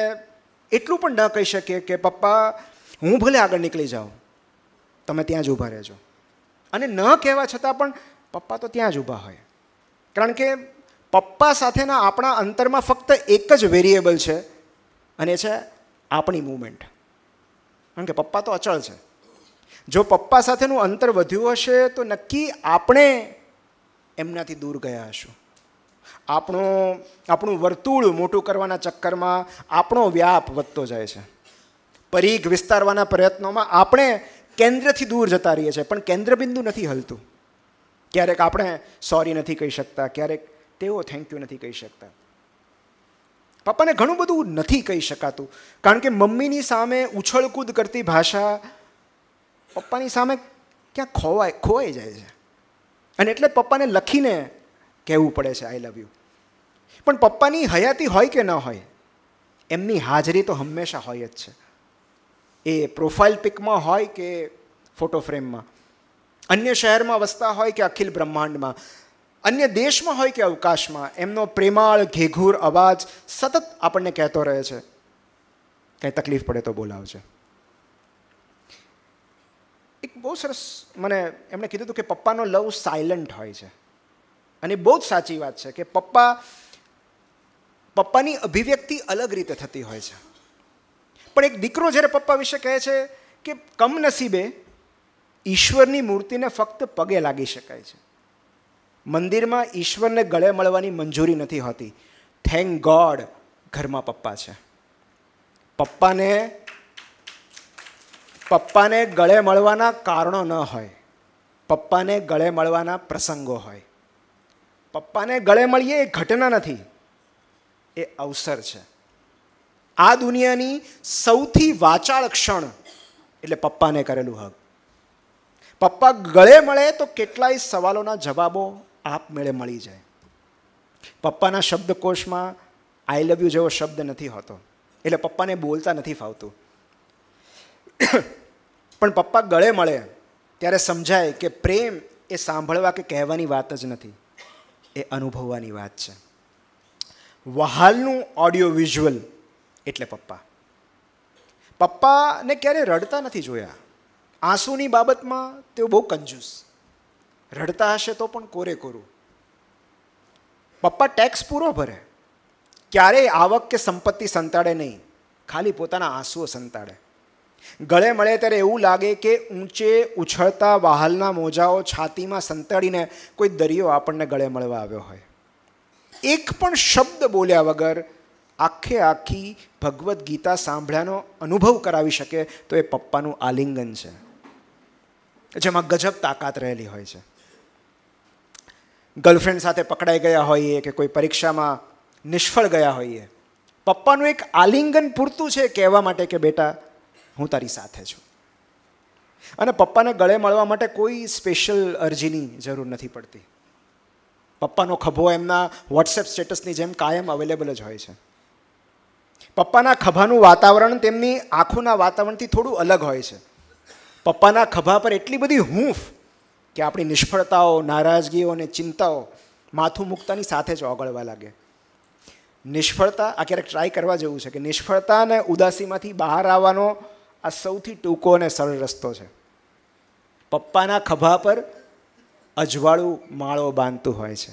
એટલું પણ ન કહી શકીએ કે પપ્પા હું ભલે આગળ નીકળી જાઉં તમે ત્યાં જ ઊભા રહેજો અને ન કહેવા છતાં પણ પપ્પા તો ત્યાં જ ઊભા હોય કારણ કે પપ્પા સાથેના આપણા અંતરમાં ફક્ત એક જ વેરિયેબલ છે અને છે આપણી મૂવમેન્ટ કારણ કે પપ્પા તો અચળ છે જો પપ્પા સાથેનું અંતર વધ્યું હશે તો નક્કી આપણે એમનાથી દૂર ગયા હશું આપણો આપણું વર્તુળ મોટું કરવાના ચક્કરમાં આપણો વ્યાપ વધતો જાય છે પરીઘ વિસ્તારવાના પ્રયત્નોમાં આપણે કેન્દ્રથી દૂર જતા રહીએ છીએ પણ કેન્દ્રબિંદુ નથી હલતું ક્યારેક આપણે સોરી નથી કહી શકતા ક્યારેક તેઓ થેન્ક યુ નથી કહી શકતા પપ્પાને ઘણું બધું નથી કહી શકાતું કારણ કે મમ્મીની સામે ઉછળકૂદ કરતી ભાષા પપ્પાની સામે ક્યાં ખોવાય ખોવાઈ જાય છે અને એટલે પપ્પાને લખીને કહેવું પડે છે આઈ લવ યુ પણ પપ્પાની હયાતી હોય કે ન હોય એમની હાજરી તો હંમેશા હોય જ છે એ પ્રોફાઇલ પિકમાં હોય કે ફોટો ફ્રેમમાં અન્ય શહેરમાં વસતા હોય કે અખિલ બ્રહ્માંડમાં અન્ય દેશમાં હોય કે અવકાશમાં એમનો પ્રેમાળ ઘેઘૂર અવાજ સતત આપણને કહેતો રહે છે કંઈ તકલીફ પડે તો બોલાવજે એક બહુ સરસ મને એમણે કીધું હતું કે પપ્પાનો લવ સાયલન્ટ હોય છે અને બહુ જ સાચી વાત છે કે પપ્પા પપ્પાની અભિવ્યક્તિ અલગ રીતે થતી હોય છે પણ એક દીકરો જ્યારે પપ્પા વિશે કહે છે કે કમનસીબે ઈશ્વરની મૂર્તિને ફક્ત પગે લાગી શકાય છે મંદિરમાં ઈશ્વરને ગળે મળવાની મંજૂરી નથી હોતી થેન્ક ગોડ ઘરમાં પપ્પા છે પપ્પાને પપ્પાને ગળે મળવાના કારણો ન હોય પપ્પાને ગળે મળવાના પ્રસંગો હોય પપ્પાને ગળે મળીએ એ ઘટના નથી એ અવસર છે આ દુનિયાની સૌથી વાચાળ ક્ષણ એટલે પપ્પાને કરેલું હક પપ્પા ગળે મળે તો કેટલાય સવાલોના જવાબો આપમેળે મળી જાય પપ્પાના શબ્દકોશમાં આઈ લવ યુ જેવો શબ્દ નથી હોતો એટલે પપ્પાને બોલતા નથી ફાવતું પણ પપ્પા ગળે મળે ત્યારે સમજાય કે પ્રેમ એ સાંભળવા કે કહેવાની વાત જ નથી એ અનુભવવાની વાત છે વહાલનું ઓડિયો વિઝ્યુઅલ એટલે પપ્પા પપ્પાને ક્યારેય રડતા નથી જોયા આંસુની બાબતમાં તેઓ બહુ કંજૂસ રડતા હશે તો પણ કોરે કોરું પપ્પા ટેક્સ પૂરો ભરે ક્યારેય આવક કે સંપત્તિ સંતાડે નહીં ખાલી પોતાના આંસુઓ સંતાડે ગળે મળે ત્યારે એવું લાગે કે ઊંચે ઉછળતા વાહલના મોજાઓ છાતીમાં સંતાડીને કોઈ દરિયો આપણને ગળે મળવા આવ્યો હોય એક પણ શબ્દ બોલ્યા વગર આખે આખી ભગવદ્ ગીતા સાંભળ્યાનો અનુભવ કરાવી શકે તો એ પપ્પાનું આલિંગન છે જેમાં ગજબ તાકાત રહેલી હોય છે ગર્લફ્રેન્ડ સાથે પકડાઈ ગયા હોઈએ કે કોઈ પરીક્ષામાં નિષ્ફળ ગયા હોઈએ પપ્પાનું એક આલિંગન પૂરતું છે કહેવા માટે કે બેટા હું તારી સાથે છું અને પપ્પાને ગળે મળવા માટે કોઈ સ્પેશિયલ અરજીની જરૂર નથી પડતી પપ્પાનો ખભો એમના વોટ્સએપ સ્ટેટસની જેમ કાયમ અવેલેબલ જ હોય છે પપ્પાના ખભાનું વાતાવરણ તેમની આંખોના વાતાવરણથી થોડું અલગ હોય છે પપ્પાના ખભા પર એટલી બધી હૂંફ કે આપણી નિષ્ફળતાઓ નારાજગીઓ અને ચિંતાઓ માથું મૂકતાની સાથે જ ઓગળવા લાગે નિષ્ફળતા આ ક્યારેક ટ્રાય કરવા જેવું છે કે નિષ્ફળતા અને ઉદાસીમાંથી બહાર આવવાનો આ સૌથી ટૂંકો અને સરળ રસ્તો છે પપ્પાના ખભા પર અજવાળું માળો બાંધતું હોય છે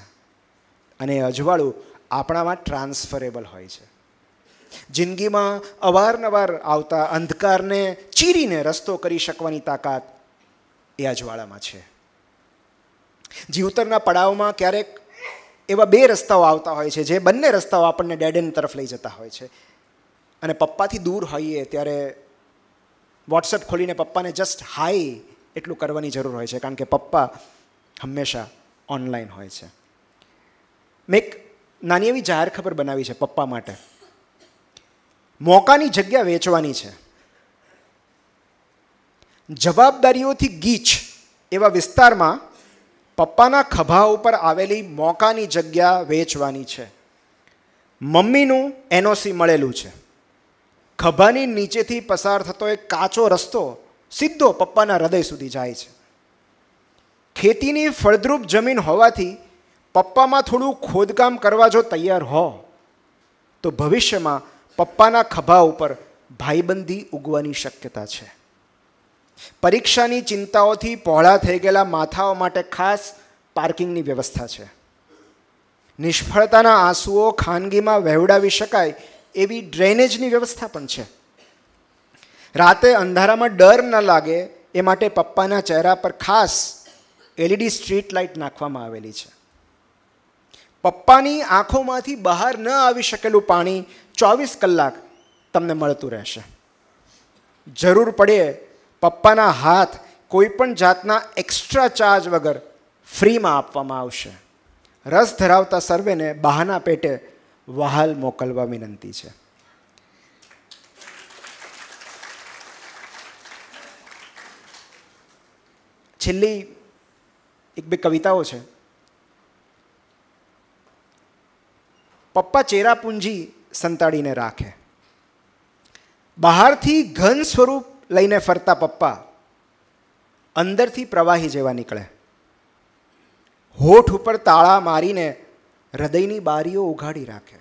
અને એ અજવાળું આપણામાં ટ્રાન્સફરેબલ હોય છે જિંદગીમાં અવારનવાર આવતા અંધકારને ચીરીને રસ્તો કરી શકવાની તાકાત એ અજવાળામાં છે જીવતરના પડાવમાં ક્યારેક એવા બે રસ્તાઓ આવતા હોય છે જે બંને રસ્તાઓ આપણને ડેડ તરફ લઈ જતા હોય છે અને પપ્પાથી દૂર હોઈએ ત્યારે વોટ્સએપ ખોલીને પપ્પાને જસ્ટ હાઈ એટલું કરવાની જરૂર હોય છે કારણ કે પપ્પા હંમેશા ઓનલાઈન હોય છે મેં એક નાની એવી જાહેર ખબર બનાવી છે પપ્પા માટે મોકાની જગ્યા વેચવાની છે જવાબદારીઓથી ગીચ એવા વિસ્તારમાં પપ્પાના ખભા ઉપર આવેલી મોકાની જગ્યા વેચવાની છે મમ્મીનું એનઓસી મળેલું છે ખભાની નીચેથી પસાર થતો એક કાચો રસ્તો સીધો પપ્પાના હૃદય સુધી જાય છે ખેતીની ફળદ્રુપ જમીન હોવાથી પપ્પામાં થોડું ખોદકામ કરવા જો તૈયાર હો તો ભવિષ્યમાં પપ્પાના ખભા ઉપર ભાઈબંધી ઉગવાની શક્યતા છે પરીક્ષાની ચિંતાઓથી પહોળા થઈ ગયેલા માથાઓ માટે ખાસ પાર્કિંગની વ્યવસ્થા છે નિષ્ફળતાના આંસુઓ ખાનગીમાં વહેવડાવી શકાય એવી ડ્રેનેજની વ્યવસ્થા પણ છે રાતે અંધારામાં ડર ન લાગે એ માટે પપ્પાના ચહેરા પર ખાસ એલઈડી સ્ટ્રીટ લાઇટ નાખવામાં આવેલી છે પપ્પાની આંખોમાંથી બહાર ન આવી શકેલું પાણી ચોવીસ કલાક તમને મળતું રહેશે જરૂર પડે પપ્પાના હાથ કોઈપણ જાતના એક્સ્ટ્રા ચાર્જ વગર ફ્રીમાં આપવામાં આવશે રસ ધરાવતા સર્વેને બહાના પેટે વહાલ મોકલવા વિનંતી છે છેલ્લી એક બે કવિતાઓ છે પપ્પા ચેરાપુંજી સંતાડીને રાખે બહારથી ઘન સ્વરૂપ લઈને ફરતા પપ્પા અંદરથી પ્રવાહી જેવા નીકળે હોઠ ઉપર તાળા મારીને હૃદયની બારીઓ ઉઘાડી રાખે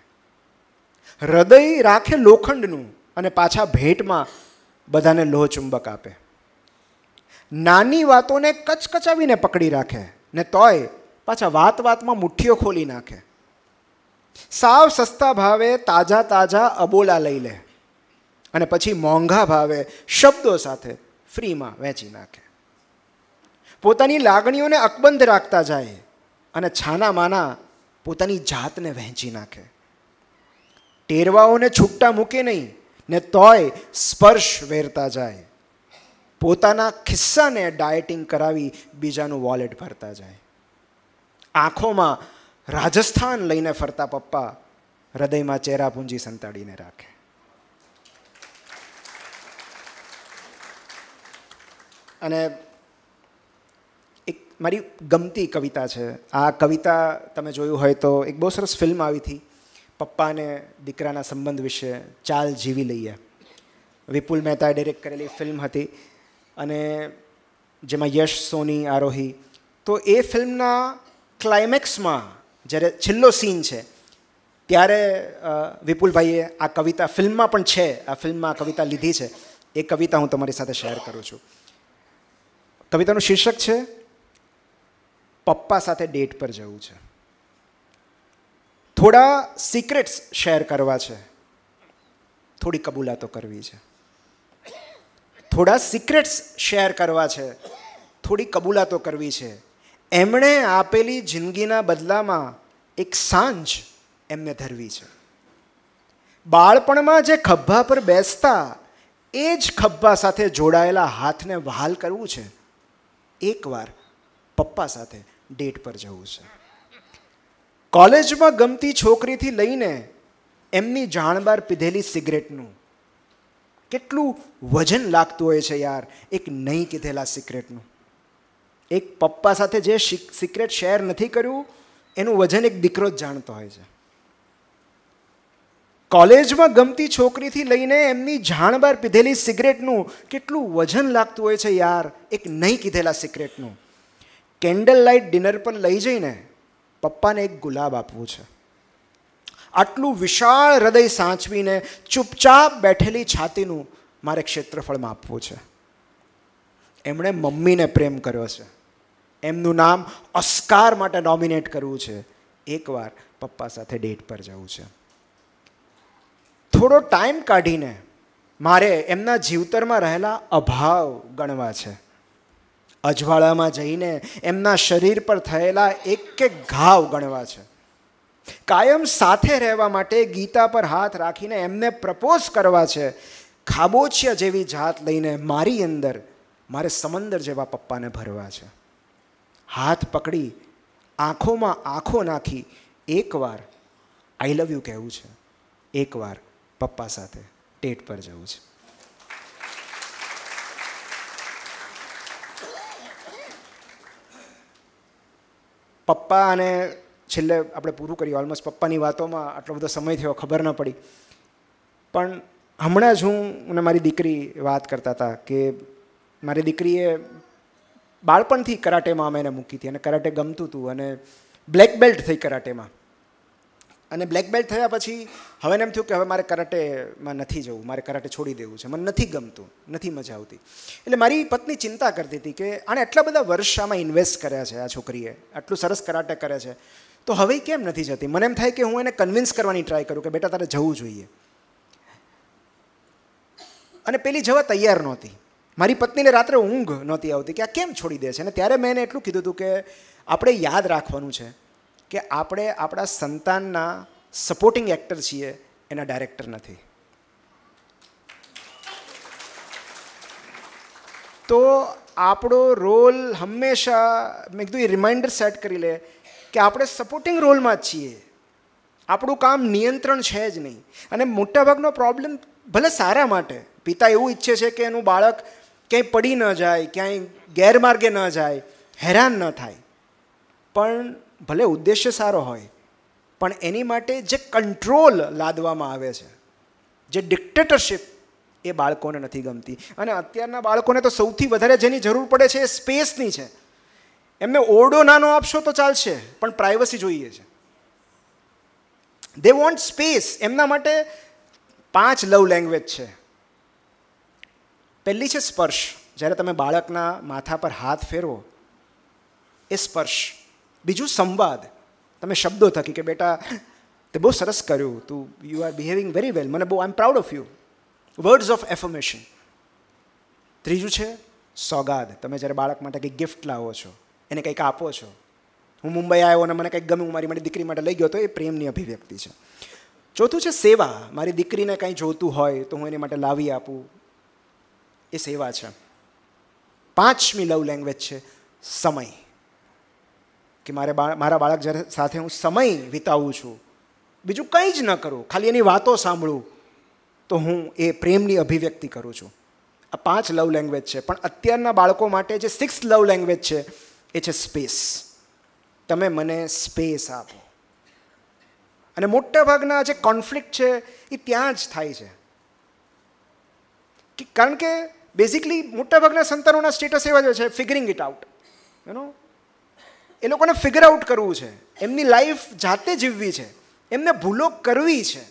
હૃદય રાખે લોખંડનું અને પાછા ભેટમાં બધાને લોહ ચુંબક આપે નાની વાતોને કચકચાવીને પકડી રાખે ને તોય પાછા વાત વાતમાં મુઠ્ઠીઓ ખોલી નાખે સાવ સસ્તા ભાવે તાજા તાજા અબોલા લઈ લે અને પછી મોંઘા ભાવે શબ્દો સાથે ફ્રીમાં વેચી નાખે પોતાની લાગણીઓને અકબંધ રાખતા જાય અને છાના પોતાની જાતને વહેંચી નાખે ટેરવાઓને છૂટા મૂકે નહીં ને તોય સ્પર્શ વેરતા જાય પોતાના ખિસ્સાને ડાયટિંગ કરાવી બીજાનું વોલેટ ભરતા જાય આંખોમાં રાજસ્થાન લઈને ફરતા પપ્પા હૃદયમાં ચહેરા પૂંજી સંતાડીને રાખે અને એક મારી ગમતી કવિતા છે આ કવિતા તમે જોયું હોય તો એક બહુ સરસ ફિલ્મ આવી હતી પપ્પા અને દીકરાના સંબંધ વિશે ચાલ જીવી લઈએ વિપુલ મહેતાએ ડિરેક્ટ કરેલી ફિલ્મ હતી અને જેમાં યશ સોની આરોહી તો એ ફિલ્મના ક્લાઇમેક્સમાં જ્યારે છેલ્લો સીન છે ત્યારે વિપુલભાઈએ આ કવિતા ફિલ્મમાં પણ છે આ ફિલ્મમાં આ કવિતા લીધી છે એ કવિતા હું તમારી સાથે શેર કરું છું કવિતાનું શીર્ષક છે પપ્પા સાથે ડેટ પર જવું છે થોડા સિક્રેટ્સ શેર કરવા છે થોડી કબૂલાતો કરવી છે થોડા સિક્રેટ્સ શેર કરવા છે થોડી કબૂલાતો કરવી છે એમણે આપેલી જિંદગીના બદલામાં એક સાંજ એમને ધરવી છે બાળપણમાં જે ખભા પર બેસતા એ જ ખભા સાથે જોડાયેલા હાથને વહાલ કરવું છે એકવાર પપ્પા સાથે ડેટ પર જવું છે કોલેજમાં ગમતી છોકરીથી લઈને એમની જાણબાર પીધેલી સિગરેટનું કેટલું વજન લાગતું હોય છે યાર એક નહીં કીધેલા સિક્રેટનું એક પપ્પા સાથે જે સિક્રેટ શેર નથી કર્યું એનું વજન એક દીકરો જ જાણતો હોય છે કોલેજમાં ગમતી છોકરીથી લઈને એમની જાણબાર પીધેલી સિગરેટનું કેટલું વજન લાગતું હોય છે યાર એક નહીં કીધેલા સિગરેટનું કેન્ડલ લાઇટ ડિનર પર લઈ જઈને પપ્પાને એક ગુલાબ આપવું છે આટલું વિશાળ હૃદય સાચવીને ચૂપચાપ બેઠેલી છાતીનું મારે ક્ષેત્રફળ માપવું છે એમણે મમ્મીને પ્રેમ કર્યો છે એમનું નામ ઓસ્કાર માટે નોમિનેટ કરવું છે એકવાર પપ્પા સાથે ડેટ પર જવું છે થોડો ટાઈમ કાઢીને મારે એમના જીવતરમાં રહેલા અભાવ ગણવા છે અજવાળામાં જઈને એમના શરીર પર થયેલા એક એક ઘાવ ગણવા છે કાયમ સાથે રહેવા માટે ગીતા પર હાથ રાખીને એમને પ્રપોઝ કરવા છે ખાબોચિયા જેવી જાત લઈને મારી અંદર મારે સમંદર જેવા પપ્પાને ભરવા છે હાથ પકડી આંખોમાં આંખો નાખી એકવાર આઈ લવ યુ કહેવું છે એકવાર પપ્પા સાથે ટેટ પર જવું છે પપ્પા અને છેલ્લે આપણે પૂરું કર્યું ઓલમોસ્ટ પપ્પાની વાતોમાં આટલો બધો સમય થયો ખબર ન પડી પણ હમણાં જ હું અને મારી દીકરી વાત કરતા હતા કે મારી દીકરીએ બાળપણથી કરાટેમાં અમે એને મૂકી હતી અને કરાટે ગમતું હતું અને બ્લેક બેલ્ટ થઈ કરાટેમાં અને બ્લેક બેલ્ટ થયા પછી હવે એમ થયું કે હવે મારે કરાટેમાં નથી જવું મારે કરાટે છોડી દેવું છે મને નથી ગમતું નથી મજા આવતી એટલે મારી પત્ની ચિંતા કરતી હતી કે આણે આટલા બધા વર્ષ આમાં ઇન્વેસ્ટ કર્યા છે આ છોકરીએ આટલું સરસ કરાટે કરે છે તો હવે કેમ નથી જતી મને એમ થાય કે હું એને કન્વિન્સ કરવાની ટ્રાય કરું કે બેટા તારે જવું જોઈએ અને પેલી જવા તૈયાર નહોતી મારી પત્નીને રાત્રે ઊંઘ નહોતી આવતી કે આ કેમ છોડી દે છે અને ત્યારે મેં એને એટલું કીધું હતું કે આપણે યાદ રાખવાનું છે કે આપણે આપણા સંતાનના સપોર્ટિંગ એક્ટર છીએ એના ડાયરેક્ટર નથી તો આપણો રોલ હંમેશા મેં કીધું એ રિમાઇન્ડર સેટ કરી લે કે આપણે સપોર્ટિંગ રોલમાં જ છીએ આપણું કામ નિયંત્રણ છે જ નહીં અને મોટાભાગનો પ્રોબ્લેમ ભલે સારા માટે પિતા એવું ઈચ્છે છે કે એનું બાળક ક્યાંય પડી ન જાય ક્યાંય ગેરમાર્ગે ન જાય હેરાન ન થાય પણ ભલે ઉદ્દેશ્ય સારો હોય પણ એની માટે જે કંટ્રોલ લાદવામાં આવે છે જે ડિક્ટેટરશિપ એ બાળકોને નથી ગમતી અને અત્યારના બાળકોને તો સૌથી વધારે જેની જરૂર પડે છે એ સ્પેસની છે એમને ઓરડો નાનો આપશો તો ચાલશે પણ પ્રાઇવસી જોઈએ છે દે વોન્ટ સ્પેસ એમના માટે પાંચ લવ લેંગ્વેજ છે પહેલી છે સ્પર્શ જ્યારે તમે બાળકના માથા પર હાથ ફેરવો એ સ્પર્શ બીજું સંવાદ તમે શબ્દો થકી કે બેટા તે બહુ સરસ કર્યું તું you are behaving very well મને બહુ I am proud of you words of affirmation ત્રીજું છે સોગાદ તમે જ્યારે બાળક માટે કંઈક ગિફ્ટ લાવો છો એને કંઈક આપો છો હું મુંબઈ આવ્યો અને મને કંઈક ગમે હું મારી મારી દીકરી માટે લઈ ગયો તો એ પ્રેમની અભિવ્યક્તિ છે ચોથું છે સેવા મારી દીકરીને કંઈ જોતું હોય તો હું એને માટે લાવી આપું એ સેવા છે પાંચમી લવ લેંગ્વેજ છે સમય કે મારે મારા બાળક જ્યારે સાથે હું સમય વિતાવું છું બીજું કંઈ જ ન કરું ખાલી એની વાતો સાંભળું તો હું એ પ્રેમની અભિવ્યક્તિ કરું છું આ પાંચ લવ લેંગ્વેજ છે પણ અત્યારના બાળકો માટે જે સિક્સ લવ લેંગ્વેજ છે એ છે સ્પેસ તમે મને સ્પેસ આપો અને મોટાભાગના જે કોન્ફ્લિક્ટ છે એ ત્યાં જ થાય છે કારણ કે બેઝિકલી મોટાભાગના સંતાનોના સ્ટેટસ એવા જ હોય છે figuring it out you know એ લોકોને ફિગર આઉટ કરવું છે એમની લાઈફ જાતે જીવવી છે એમને ભૂલો કરવી છે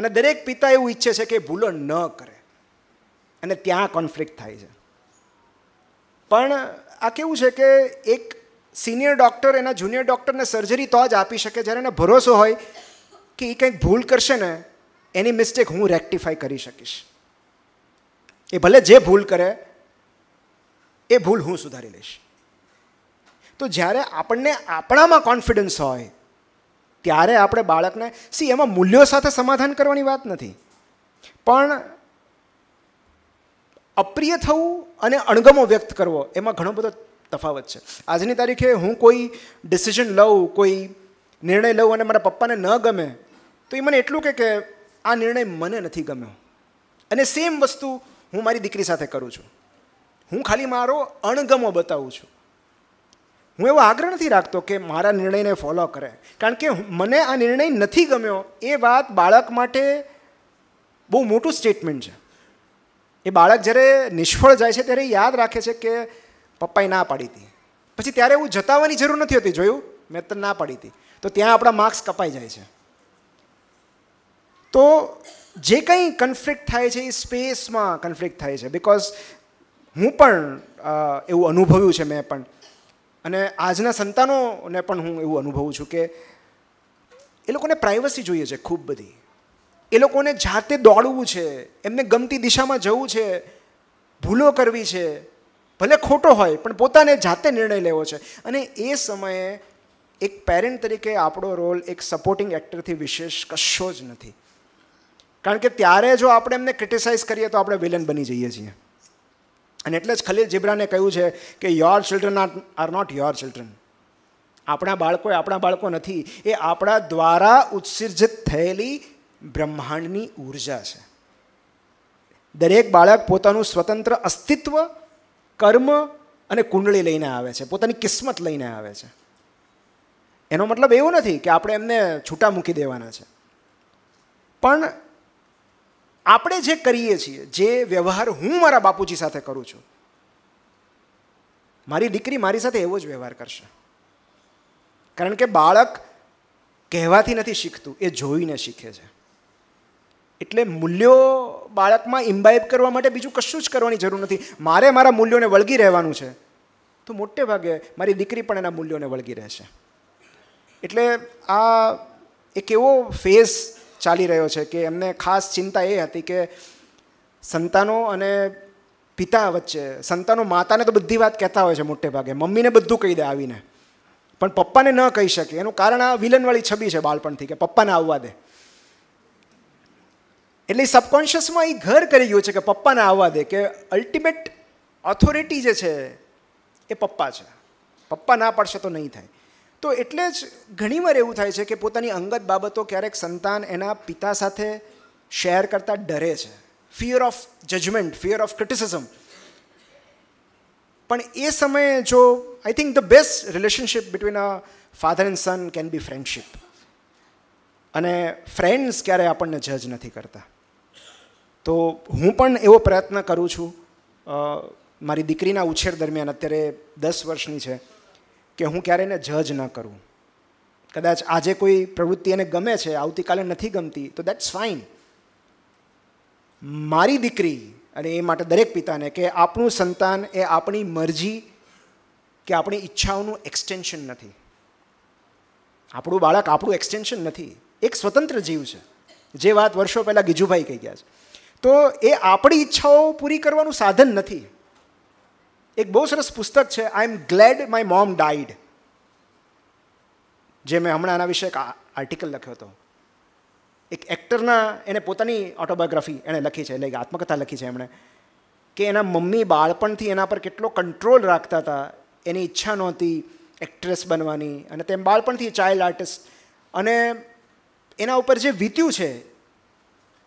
અને દરેક પિતા એવું ઈચ્છે છે કે ભૂલો ન કરે અને ત્યાં કોન્ફ્લિક્ટ થાય છે પણ આ કેવું છે કે એક સિનિયર ડૉક્ટર એના જુનિયર ડૉક્ટરને સર્જરી તો જ આપી શકે જ્યારે એને ભરોસો હોય કે એ કંઈક ભૂલ કરશે ને એની મિસ્ટેક હું રેક્ટિફાય કરી શકીશ એ ભલે જે ભૂલ કરે એ ભૂલ હું સુધારી લઈશ તો જ્યારે આપણને આપણામાં કોન્ફિડન્સ હોય ત્યારે આપણે બાળકને સી એમાં મૂલ્યો સાથે સમાધાન કરવાની વાત નથી પણ અપ્રિય થવું અને અણગમો વ્યક્ત કરવો એમાં ઘણો બધો તફાવત છે આજની તારીખે હું કોઈ ડિસિઝન લઉં કોઈ નિર્ણય લઉં અને મારા પપ્પાને ન ગમે તો એ મને એટલું કે આ નિર્ણય મને નથી ગમ્યો અને સેમ વસ્તુ હું મારી દીકરી સાથે કરું છું હું ખાલી મારો અણગમો બતાવું છું હું એવો આગ્રહ નથી રાખતો કે મારા નિર્ણયને ફોલો કરે કારણ કે મને આ નિર્ણય નથી ગમ્યો એ વાત બાળક માટે બહુ મોટું સ્ટેટમેન્ટ છે એ બાળક જ્યારે નિષ્ફળ જાય છે ત્યારે યાદ રાખે છે કે પપ્પાએ ના પાડી હતી પછી ત્યારે એવું જતાવાની જરૂર નથી હોતી જોયું મેં તો ના પાડી હતી તો ત્યાં આપણા માર્ક્સ કપાઈ જાય છે તો જે કંઈ કન્ફ્લિક્ટ થાય છે એ સ્પેસમાં કન્ફ્લિક્ટ થાય છે બિકોઝ હું પણ એવું અનુભવ્યું છે મેં પણ અને આજના સંતાનોને પણ હું એવું અનુભવું છું કે એ લોકોને પ્રાઇવસી જોઈએ છે ખૂબ બધી એ લોકોને જાતે દોડવું છે એમને ગમતી દિશામાં જવું છે ભૂલો કરવી છે ભલે ખોટો હોય પણ પોતાને જાતે નિર્ણય લેવો છે અને એ સમયે એક પેરેન્ટ તરીકે આપણો રોલ એક સપોર્ટિંગ એક્ટરથી વિશેષ કશો જ નથી કારણ કે ત્યારે જો આપણે એમને ક્રિટિસાઇઝ કરીએ તો આપણે વિલન બની જઈએ છીએ અને એટલે જ ખલીલ જીબ્રાને કહ્યું છે કે your children are are not your children આપણા બાળકો આપણા બાળકો નથી એ આપણા દ્વારા ઉત્સર્જિત થયેલી બ્રહ્માંડની ઉર્જા છે દરેક બાળક પોતાનું સ્વતંત્ર અસ્તિત્વ કર્મ અને કુંડળી લઈને આવે છે પોતાની કિસ્મત લઈને આવે છે એનો મતલબ એવો નથી કે આપણે એમને છૂટા મૂકી દેવાના છે પણ આપણે જે કરીએ છીએ જે વ્યવહાર હું મારા બાપુજી સાથે કરું છું મારી દીકરી મારી સાથે એવો જ વ્યવહાર કરશે કારણ કે બાળક કહેવાથી નથી શીખતું એ જોઈને શીખે છે એટલે મૂલ્યો બાળકમાં ઇમ્બાઇબ કરવા માટે બીજું કશું જ કરવાની જરૂર નથી મારે મારા મૂલ્યોને વળગી રહેવાનું છે તો મોટે ભાગે મારી દીકરી પણ એના મૂલ્યોને વળગી રહેશે એટલે આ એક એવો ફેઝ ચાલી રહ્યો છે કે એમને ખાસ ચિંતા એ હતી કે સંતાનો અને પિતા વચ્ચે સંતાનો માતાને તો બધી વાત કહેતા હોય છે મોટે ભાગે મમ્મીને બધું કહી દે આવીને પણ પપ્પાને ન કહી શકે એનું કારણ આ વિલનવાળી છબી છે બાળપણથી કે પપ્પાને આવવા દે એટલે સબકોન્શિયસમાં એ ઘર કરી ગયું છે કે પપ્પાને આવવા દે કે અલ્ટિમેટ ઓથોરિટી જે છે એ પપ્પા છે પપ્પા ના પડશે તો નહીં થાય તો એટલે જ ઘણીવાર એવું થાય છે કે પોતાની અંગત બાબતો ક્યારેક સંતાન એના પિતા સાથે શેર કરતાં ડરે છે fear of judgment fear of criticism પણ એ સમયે જો I think the best relationship between a father and son can be friendship અને ફ્રેન્ડ્સ ક્યારેય આપણને જજ નથી કરતા તો હું પણ એવો પ્રયત્ન કરું છું મારી દીકરીના ઉછેર દરમિયાન અત્યારે દસ વર્ષની છે કે હું ક્યારે એને જજ ન કરું કદાચ આજે કોઈ પ્રવૃત્તિ એને ગમે છે આવતીકાલે નથી ગમતી તો દેટ્સ ફાઇન મારી દીકરી અને એ માટે દરેક પિતાને કે આપણું સંતાન એ આપણી મરજી કે આપણી ઈચ્છાઓનું એક્સટેન્શન નથી આપણું બાળક આપણું એક્સટેન્શન નથી એક સ્વતંત્ર જીવ છે જે વાત વર્ષો પહેલાં ગીજુભાઈ કહી ગયા છે તો એ આપણી ઈચ્છાઓ પૂરી કરવાનું સાધન નથી એક બહુ સરસ પુસ્તક છે I am glad my mom died જે મેં હમણાં આના વિશે એક આર્ટિકલ લખ્યો હતો એક એક્ટરના એને પોતાની ઓટોબાયોગ્રાફી એણે લખી છે એટલે આત્મકથા લખી છે એમણે કે એના મમ્મી બાળપણથી એના પર કેટલો કંટ્રોલ રાખતા હતા એની ઈચ્છા નહોતી એક્ટ્રેસ બનવાની અને તેમ બાળપણથી ચાઇલ્ડ આર્ટિસ્ટ અને એના ઉપર જે વીત્યું છે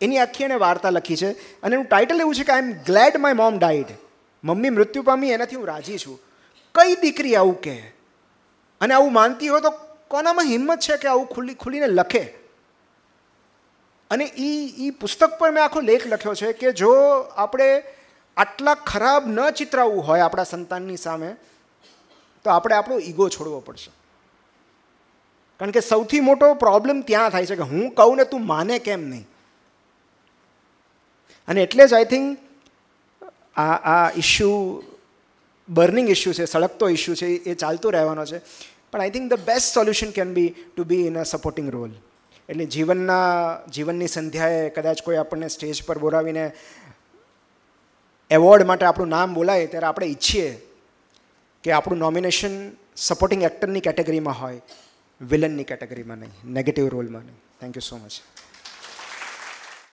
એની આખી એણે વાર્તા લખી છે અને એનું ટાઇટલ એવું છે કે I am glad my mom died mummy મૃત્યુ પામી એનાથી હું રાજી છું કઈ દીકરી આવું કહે અને આવું માનતી હોય તો કોનામાં હિંમત છે કે આવું ખુલ્લી ખુલીને લખે અને એ એ પુસ્તક પર મેં આખો લેખ લખ્યો છે કે જો આપણે આટલા ખરાબ ન ચિતરાવવું હોય આપણા સંતાનની સામે તો આપણે આપણો ઈગો છોડવો પડશે કારણ કે સૌથી મોટો પ્રોબ્લેમ ત્યાં થાય છે કે હું કહું ને તું માને કેમ નહીં અને એટલે જ આઈ થિંક આ આ ઇશ્યુ બર્નિંગ ઇશ્યુ છે સળગતો ઇશ્યુ છે એ ચાલતો રહેવાનો છે પણ I think the best solution can be to be in a supporting role એટલે જીવનના જીવનની સંધ્યાએ કદાચ કોઈ આપણને સ્ટેજ પર બોલાવીને એવોર્ડ માટે આપણું નામ બોલાય ત્યારે આપણે ઈચ્છીએ કે આપણું નોમિનેશન સપોર્ટિંગ એક્ટરની કેટેગરીમાં હોય વિલનની કેટેગરીમાં નહીં નેગેટિવ રોલમાં નહીં થેન્ક યુ સો મચ